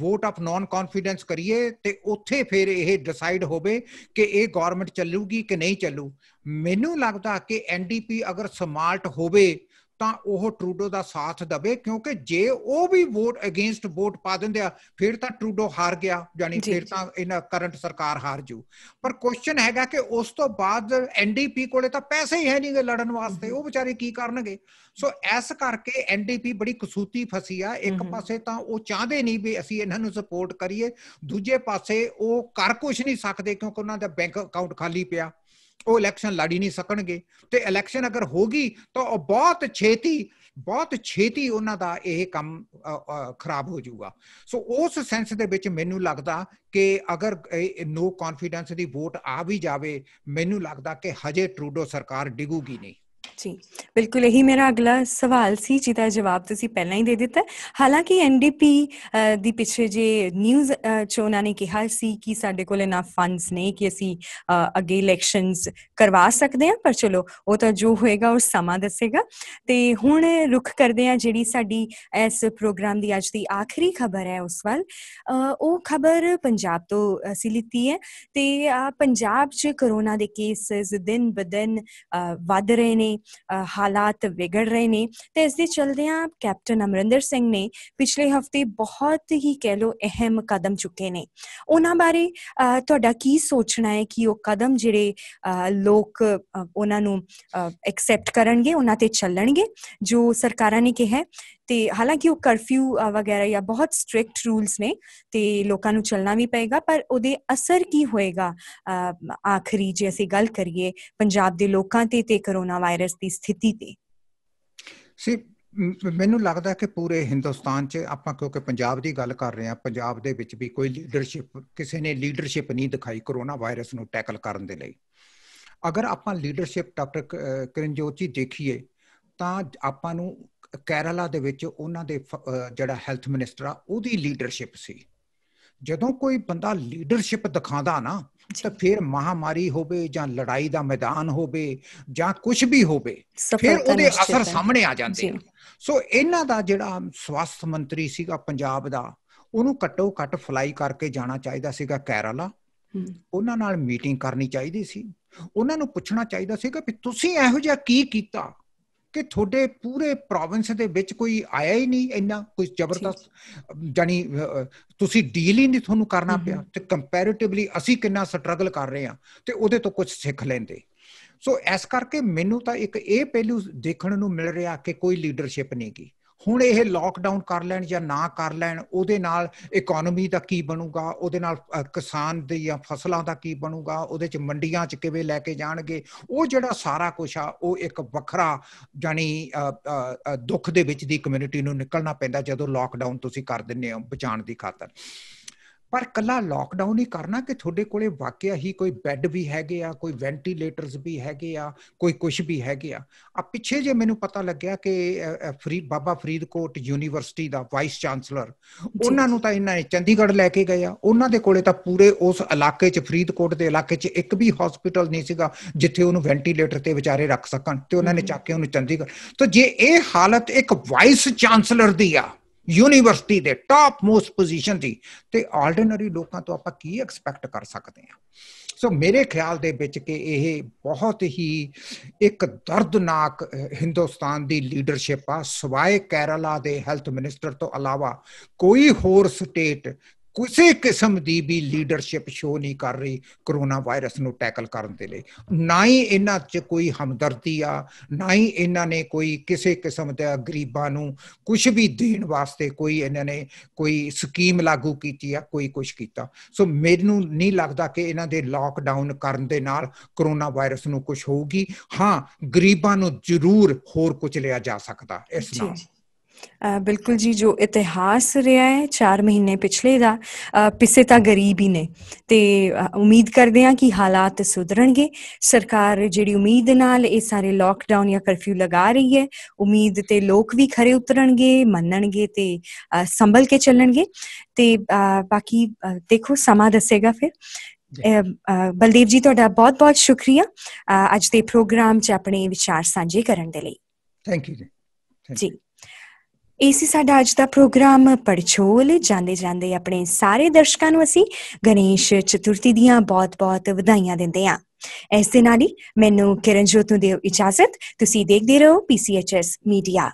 ਵੋਟ ਆਫ ਨਾਨ ਕੌਨਫੀਡੈਂਸ ਕਰੀਏ ਤੇ ਉੱਥੇ ਫਿਰ ਇਹ ਡਿਸਾਈਡ ਹੋਵੇ ਕਿ ਇਹ ਗਵਰਨਮੈਂਟ ਚੱਲੂਗੀ ਕਿ ਨਹੀਂ ਚੱਲੂ ਮੈਨੂੰ ਲੱਗਦਾ ਕਿ ਐਨਡੀਪੀ ਅਗਰ ਸਮਾਰਟ ਹੋਵੇ ਤਾਂ ਉਹ ਟਰੂਡੋ ਦਾ ਸਾਥ ਦਵੇ ਕਿਉਂਕਿ ਜੇ ਉਹ ਵੀ ਵੋਟ ਅਗੇਂਸਟ ਵੋਟ ਪਾ ਦਿੰਦੇ ਆ ਫਿਰ ਤਾਂ ਟਰੂਡੋ ਹਾਰ ਗਿਆ ਯਾਨੀ ਫਿਰ ਤਾਂ ਇਹਨਾਂ ਕਰੰਟ ਸਰਕਾਰ ਹਾਰ ਜੂ ਪਰ ਕੁਐਸਚਨ ਹੈਗਾ ਕਿ ਉਸ ਤੋਂ ਬਾਅਦ ਐਨਡੀਪੀ ਕੋਲੇ ਤਾਂ ਪੈਸੇ ਹੀ ਹੈ ਨਹੀਂਗੇ ਲੜਨ ਵਾਸਤੇ ਉਹ ਵਿਚਾਰੇ ਕੀ ਕਰਨਗੇ ਸੋ ਐਸ ਕਰਕੇ ਐਨਡੀਪੀ ਬੜੀ ਕਸੂਤੀ ਫਸੀ ਆ ਇੱਕ ਪਾਸੇ ਤਾਂ ਉਹ ਚਾਹਦੇ ਨਹੀਂ ਵੀ ਅਸੀਂ ਇਹਨਾਂ ਨੂੰ ਸਪੋਰਟ ਕਰੀਏ ਦੂਜੇ ਪਾਸੇ ਉਹ ਕਰ ਕੁਝ ਨਹੀਂ ਸਕਦੇ ਕਿਉਂਕਿ ਉਹਨਾਂ ਦਾ ਬੈਂਕ ਅਕਾਊਂਟ ਖਾਲੀ ਪਿਆ ਉਹ ਇਲੈਕਸ਼ਨ ਲੜ ਹੀ ਨਹੀਂ ਸਕਣਗੇ ਤੇ ਇਲੈਕਸ਼ਨ ਅਗਰ ਹੋਗੀ ਤਾਂ ਉਹ ਬਹੁਤ ਛੇਤੀ ਬਹੁਤ ਛੇਤੀ ਉਹਨਾਂ ਦਾ ਇਹ ਕੰਮ ਖਰਾਬ ਹੋ ਜਾਊਗਾ ਸੋ ਉਸ ਸੈਂਸ ਦੇ ਵਿੱਚ ਮੈਨੂੰ ਲੱਗਦਾ ਕਿ ਅਗਰ ਨੋ ਕੌਨਫੀਡੈਂਸ ਦੀ ਵੋਟ ਆ ਵੀ ਜਾਵੇ ਮੈਨੂੰ ਲੱਗਦਾ ਕਿ ਹਜੇ ਟਰੂਡੋ ਸਰਕਾਰ ਡਿਗੂਗੀ ਨਹੀਂ ਜੀ ਬਿਲਕੁਲ ਇਹੀ ਮੇਰਾ ਅਗਲਾ ਸਵਾਲ ਸੀ ਜਿਹਦਾ ਜਵਾਬ ਤੁਸੀਂ ਪਹਿਲਾਂ ਹੀ ਦੇ ਦਿੱਤਾ ਹਾਲਾਂਕਿ ਐਨਡੀਪੀ ਦੀ ਪਿੱਛੇ ਜੇ ਨਿਊਜ਼ ਚੋਣਾਂ ਨੇ ਕਿਹਾ ਸੀ ਕਿ ਸਾਡੇ ਕੋਲ ਇਨਾ ਫੰਡਸ ਨਹੀਂ ਕਿ ਅਸੀਂ ਅਗੇ ਇਲੈਕਸ਼ਨਸ ਕਰਵਾ ਸਕਦੇ ਹਾਂ ਪਰ ਚਲੋ ਉਹ ਤਾਂ ਜੋ ਹੋਏਗਾ ਉਹ ਸਮਾਂ ਦੱਸੇਗਾ ਤੇ ਹੁਣ ਰੁਖ ਕਰਦੇ ਹਾਂ ਜਿਹੜੀ ਸਾਡੀ ਇਸ ਪ੍ਰੋਗਰਾਮ ਦੀ ਅੱਜ ਦੀ ਆਖਰੀ ਖਬਰ ਹੈ ਉਸ ਵੱਲ ਉਹ ਖਬਰ ਪੰਜਾਬ ਤੋਂ ਅਸੀਂ ਲਿੱਤੀ ਹੈ ਤੇ ਪੰਜਾਬ 'ਚ ਕਰੋਨਾ ਦੇ ਕੇਸਸ ਦਿਨ ਬਦਨ ਵਧ ਰਹੇ ਨੇ ਹਾਲਾਤ ਵਿਗੜ ਰਹੇ ਨੇ ਤੇ ਇਸ ਦੇ ਚਲਦਿਆਂ ਕੈਪਟਨ ਅਮਰਿੰਦਰ ਸਿੰਘ ਨੇ ਪਿਛਲੇ ਹਫਤੇ ਬਹੁਤ ਹੀ ਕਹਿ ਲੋ ਅਹਿਮ ਕਦਮ ਚੁੱਕੇ ਨੇ ਉਹਨਾਂ ਬਾਰੇ ਤੁਹਾਡਾ ਕੀ ਸੋਚਣਾ ਹੈ ਕਿ ਉਹ ਕਦਮ ਜਿਹੜੇ ਲੋਕ ਉਹਨਾਂ ਨੂੰ ਐਕਸੈਪਟ ਕਰਨਗੇ ਉਹਨਾਂ ਤੇ ਚੱਲਣਗੇ ਜੋ ਸਰਕਾਰਾਂ ਨੇ ਕਿਹਾ ਤੇ ਹਾਲਾਂਕਿ ਉਹ ਕਰਫਿਊ ਵਗੈਰਾ ਜਾਂ ਬਹੁਤ ਸਟ੍ਰਿਕਟ ਰੂਲਸ ਨੇ ਤੇ ਲੋਕਾਂ ਨੂੰ ਚੱਲਣਾ ਵੀ ਪਏਗਾ ਪਰ ਉਹਦੇ ਅਸਰ ਕੀ ਹੋਏਗਾ ਆਖਰੀ ਜੇ ਅਸੀਂ ਗੱਲ ਕਰੀਏ ਪੰਜਾਬ ਦੇ ਲੋਕਾਂ ਤੇ ਤੇ ਕਰੋਨਾ ਵਾਇਰਸ ਕਾਂਗਰਸ ਦੀ ਸਥਿਤੀ ਤੇ ਸੀ ਮੈਨੂੰ ਲੱਗਦਾ ਕਿ ਪੂਰੇ ਹਿੰਦੁਸਤਾਨ 'ਚ ਆਪਾਂ ਕਿਉਂਕਿ ਪੰਜਾਬ ਦੀ ਗੱਲ ਕਰ ਰਹੇ ਹਾਂ ਪੰਜਾਬ ਦੇ ਵਿੱਚ ਵੀ ਕੋਈ ਲੀਡਰਸ਼ਿਪ ਕਿਸੇ ਨੇ ਲੀਡਰਸ਼ਿਪ ਨਹੀਂ ਦਿਖਾਈ ਕਰੋਨਾ ਵਾਇਰਸ ਨੂੰ ਟੈਕਲ ਕਰਨ ਦੇ ਲਈ ਅਗਰ ਆਪਾਂ ਲੀਡਰਸ਼ਿਪ ਡਾਕਟਰ ਕਿਰਨਜੋਤ ਜੀ ਦੇਖੀਏ ਤਾਂ ਆਪਾਂ ਨੂੰ ਕੇਰਲਾ ਦੇ ਵਿੱਚ ਉਹਨਾਂ ਦੇ ਜਿਹੜਾ ਹੈਲਥ ਮਿਨਿਸਟਰ ਆ ਉਹਦੀ ਲੀਡਰਸ਼ਿਪ ਸੀ ਜਦੋਂ ਕੋਈ ਬੰਦਾ ਲੀਡਰਸ਼ਿਪ ਦਿਖਾਉਂਦਾ ਨਾ ਤਾਂ ਫਿਰ ਮਹਾਮਾਰੀ ਹੋਵੇ ਜਾਂ ਲੜਾਈ ਦਾ ਮੈਦਾਨ ਹੋਵੇ ਜਾਂ ਕੁਝ ਵੀ ਹੋਵੇ ਫਿਰ ਉਹਦੇ ਅਸਰ ਸਾਹਮਣੇ ਆ ਜਾਂਦੇ ਨੇ ਸੋ ਇਹਨਾਂ ਦਾ ਜਿਹੜਾ ਸਵਾਸਥ ਮੰਤਰੀ ਸੀਗਾ ਪੰਜਾਬ ਦਾ ਉਹਨੂੰ ਘੱਟੋ ਘੱਟ ਫਲਾਈ ਕਰਕੇ ਜਾਣਾ ਚਾਹੀਦਾ ਸੀਗਾ ਕੇਰਲਾ ਉਹਨਾਂ ਨਾਲ ਮੀਟਿੰਗ ਕਰਨੀ ਚਾਹੀਦੀ ਸੀ ਉਹਨਾਂ ਨੂੰ ਪੁੱਛਣਾ ਚਾਹੀਦਾ ਸੀਗਾ ਕਿ ਤੁਸੀਂ ਇਹੋ ਜਿਹਾ ਕੀ ਕੀਤਾ ਕਿ ਤੁਹਾਡੇ ਪੂਰੇ ਪ੍ਰੋਵਿੰਸ ਦੇ ਵਿੱਚ ਕੋਈ ਆਇਆ ਹੀ ਨਹੀਂ ਇੰਨਾ ਕੋਈ ਜ਼ਬਰਦਸਤ ਜਾਨੀ ਤੁਸੀਂ ਡੀਲ ਹੀ ਨਹੀਂ ਤੁਹਾਨੂੰ ਕਰਨਾ ਪਿਆ ਤੇ ਕੰਪੈਰੀਟਿਵਲੀ ਅਸੀਂ ਕਿੰਨਾ ਸਟਰਗਲ ਕਰ ਰਹੇ ਹਾਂ ਤੇ ਉਹਦੇ ਤੋਂ ਕੁਝ ਸਿੱਖ ਲੈਂਦੇ ਸੋ ਇਸ ਕਰਕੇ ਮੈਨੂੰ ਤਾਂ ਇੱਕ ਇਹ ਪਹਿਲੂ ਦੇਖਣ ਨੂੰ ਮਿਲ ਰਿਹਾ ਕਿ ਕੋਈ ਲੀਡਰਸ਼ਿਪ ਨਹੀਂ ਗਈ ਹੁਣ ਇਹ ਲਾਕਡਾਊਨ ਕਰ ਲੈਣ ਜਾਂ ਨਾ ਕਰ ਲੈਣ ਉਹਦੇ ਨਾਲ ਇਕਨੋਮੀ ਦਾ ਕੀ ਬਣੂਗਾ ਉਹਦੇ ਨਾਲ ਕਿਸਾਨ ਜਾਂ ਫਸਲਾਂ ਦਾ ਕੀ ਬਣੂਗਾ ਉਹਦੇ ਚ ਮੰਡੀਆਂ ਚ ਕਿਵੇਂ ਲੈ ਕੇ ਜਾਣਗੇ ਉਹ ਜਿਹੜਾ ਸਾਰਾ ਕੁਝ ਆ ਉਹ ਇੱਕ ਵੱਖਰਾ ਜਾਨੀ ਦੁੱਖ ਦੇ ਵਿੱਚ ਦੀ ਕਮਿਊਨਿਟੀ ਨੂੰ ਨਿਕਲਣਾ ਪੈਂਦਾ ਜਦੋਂ ਲਾਕਡਾਊਨ ਤੁਸੀਂ ਕਰ ਦਿੰਦੇ ਹੋ ਬਚਾਉਣ ਦੀ ਖਾਤਰ ਪਰ ਕੱਲਾ ਲਾਕਡਾਊਨ ਹੀ ਕਰਨਾ ਕਿ ਤੁਹਾਡੇ ਕੋਲੇ ਵਾਕਿਆ ਹੀ ਕੋਈ ਬੈੱਡ ਵੀ ਹੈਗੇ ਆ ਕੋਈ ਵੈਂਟੀਲੇਟਰਸ ਵੀ ਹੈਗੇ ਆ ਕੋਈ ਕੁਝ ਵੀ ਹੈਗੇ ਆ ਆ ਪਿੱਛੇ ਜੇ ਮੈਨੂੰ ਪਤਾ ਲੱਗਿਆ ਕਿ ਫਰੀ ਬਾਬਾ ਫਰੀਦਕੋਟ ਯੂਨੀਵਰਸਿਟੀ ਦਾ ਵਾਈਸ ਚਾਂਸਲਰ ਉਹਨਾਂ ਨੂੰ ਤਾਂ ਇਹਨਾਂ ਨੇ ਚੰਡੀਗੜ੍ਹ ਲੈ ਕੇ ਗਏ ਆ ਉਹਨਾਂ ਦੇ ਕੋਲੇ ਤਾਂ ਪੂਰੇ ਉਸ ਇਲਾਕੇ 'ਚ ਫਰੀਦਕੋਟ ਦੇ ਇਲਾਕੇ 'ਚ ਇੱਕ ਵੀ ਹਸਪੀਟਲ ਨਹੀਂ ਸੀਗਾ ਜਿੱਥੇ ਉਹਨੂੰ ਵੈਂਟੀਲੇਟਰ ਤੇ ਵਿਚਾਰੇ ਰੱਖ ਸਕਣ ਤੇ ਉਹਨਾਂ ਨੇ ਚੱਕ ਕੇ ਉਹਨੂੰ ਚੰਡੀਗੜ੍ਹ ਤੋਂ ਜੇ ਇਹ ਹਾਲਤ ਇੱਕ ਵਾਈਸ ਚਾਂਸਲਰ ਦੀ ਆ ਯੂਨੀਵਰਸਿਟੀ ਦੇ ਟਾਪ ਮੋਸਟ ਪੋਜੀਸ਼ਨ ਦੀ ਤੇ ਆਰਡੀਨਰੀ ਲੋਕਾਂ ਤੋਂ ਆਪਾਂ ਕੀ ਐਕਸਪੈਕਟ ਕਰ ਸਕਦੇ ਹਾਂ ਸੋ ਮੇਰੇ ਖਿਆਲ ਦੇ ਵਿੱਚ ਕਿ ਇਹ ਬਹੁਤ ਹੀ ਇੱਕ ਦਰਦਨਾਕ ਹਿੰਦੁਸਤਾਨ ਦੀ ਲੀਡਰਸ਼ਿਪ ਆ ਸਵਾਏ ਕੇਰਲਾ ਦੇ ਹੈਲਥ ਮਿਨਿਸਟਰ ਤੋਂ ਇਲਾਵਾ ਕੋਈ ਹੋਰ ਸਟੇਟ ਕਿਸੇ ਕਿਸਮ ਦੀ ਵੀ ਲੀਡਰਸ਼ਿਪ ਸ਼ੋ ਨਹੀਂ ਕਰ ਰਹੀ ਕਰੋਨਾ ਵਾਇਰਸ ਨੂੰ ਟੈਕਲ ਕਰਨ ਦੇ ਲਈ ਨਾ ਹੀ ਇਹਨਾਂ 'ਚ ਕੋਈ ਹਮਦਰਦੀ ਆ ਨਾ ਹੀ ਇਹਨਾਂ ਨੇ ਕੋਈ ਕਿਸੇ ਕਿਸਮ ਦੇ ਗਰੀਬਾਂ ਨੂੰ ਕੁਝ ਵੀ ਦੇਣ ਵਾਸਤੇ ਕੋਈ ਇਹਨਾਂ ਨੇ ਕੋਈ ਸਕੀਮ ਲਾਗੂ ਕੀਤੀ ਆ ਕੋਈ ਕੁਝ ਕੀਤਾ ਸੋ ਮੈਨੂੰ ਨਹੀਂ ਲੱਗਦਾ ਕਿ ਇਹਨਾਂ ਦੇ ਲਾਕਡਾਊਨ ਕਰਨ ਦੇ ਨਾਲ ਕਰੋਨਾ ਵਾਇਰਸ ਨੂੰ ਕੁਝ ਹੋਊਗੀ ਹਾਂ ਗਰੀਬਾਂ ਨੂੰ ਜ਼ਰੂਰ ਹੋਰ ਕੁਝ ਲਿਆ ਜਾ ਸਕਦਾ ਇਸ ਨਾਲ ਬਿਲਕੁਲ ਜੀ ਜੋ ਇਤਿਹਾਸ ਰਿਹਾ ਹੈ 4 ਮਹੀਨੇ ਪਿਛਲੇ ਦਾ ਪਿਸੇ ਤਾਂ ਗਰੀਬ ਹੀ ਨੇ ਤੇ ਉਮੀਦ ਕਰਦੇ ਹਾਂ ਕਿ ਹਾਲਾਤ ਸੁਧਰਣਗੇ ਸਰਕਾਰ ਜਿਹੜੀ ਉਮੀਦ ਨਾਲ ਇਹ ਸਾਰੇ ਲਾਕਡਾਊਨ ਜਾਂ ਕਰਫਿਊ ਲਗਾ ਰਹੀ ਹੈ ਉਮੀਦ ਤੇ ਲੋਕ ਵੀ ਖਰੇ ਉਤਰਣਗੇ ਮੰਨਣਗੇ ਤੇ ਸੰਭਲ ਕੇ ਚੱਲਣਗੇ ਤੇ ਬਾਕੀ ਦੇਖੋ ਸਮਾਂ ਦੱਸੇਗਾ ਫਿਰ ਬਲਦੀਪ ਜੀ ਤੁਹਾਡਾ ਬਹੁਤ-ਬਹੁਤ ਸ਼ੁਕਰੀਆ ਅੱਜ ਦੇ ਪ੍ਰੋਗਰਾਮ 'ਚ ਆਪਣੇ ਵਿਚਾਰ ਸਾਂਝੇ ਕਰਨ ਦੇ ਲਈ ਥੈਂਕ ਯੂ ਜੀ ਜੀ ਇਹ ਸੀ ਸਾਡਾ ਅੱਜ ਦਾ ਪ੍ਰੋਗਰਾਮ ਪਰਛੋਲ ਜਾਂਦੇ ਜਾਂਦੇ ਆਪਣੇ ਸਾਰੇ ਦਰਸ਼ਕਾਂ ਨੂੰ ਅਸੀਂ ਗਣੇਸ਼ ਚਤੁਰਥੀ ਦੀਆਂ ਬਹੁਤ-ਬਹੁਤ ਵਧਾਈਆਂ ਦਿੰਦੇ ਆਂ ਇਸ ਦੇ ਨਾਲ ਹੀ ਮੈਨੂੰ ਕਿਰਨ ਨੂੰ ਦਿਓ ਇਜਾਜ਼ਤ ਤੁਸੀਂ ਦੇਖਦੇ ਰਹੋ ਪੀਸੀਐਚਐਸ ਮੀਡੀਆ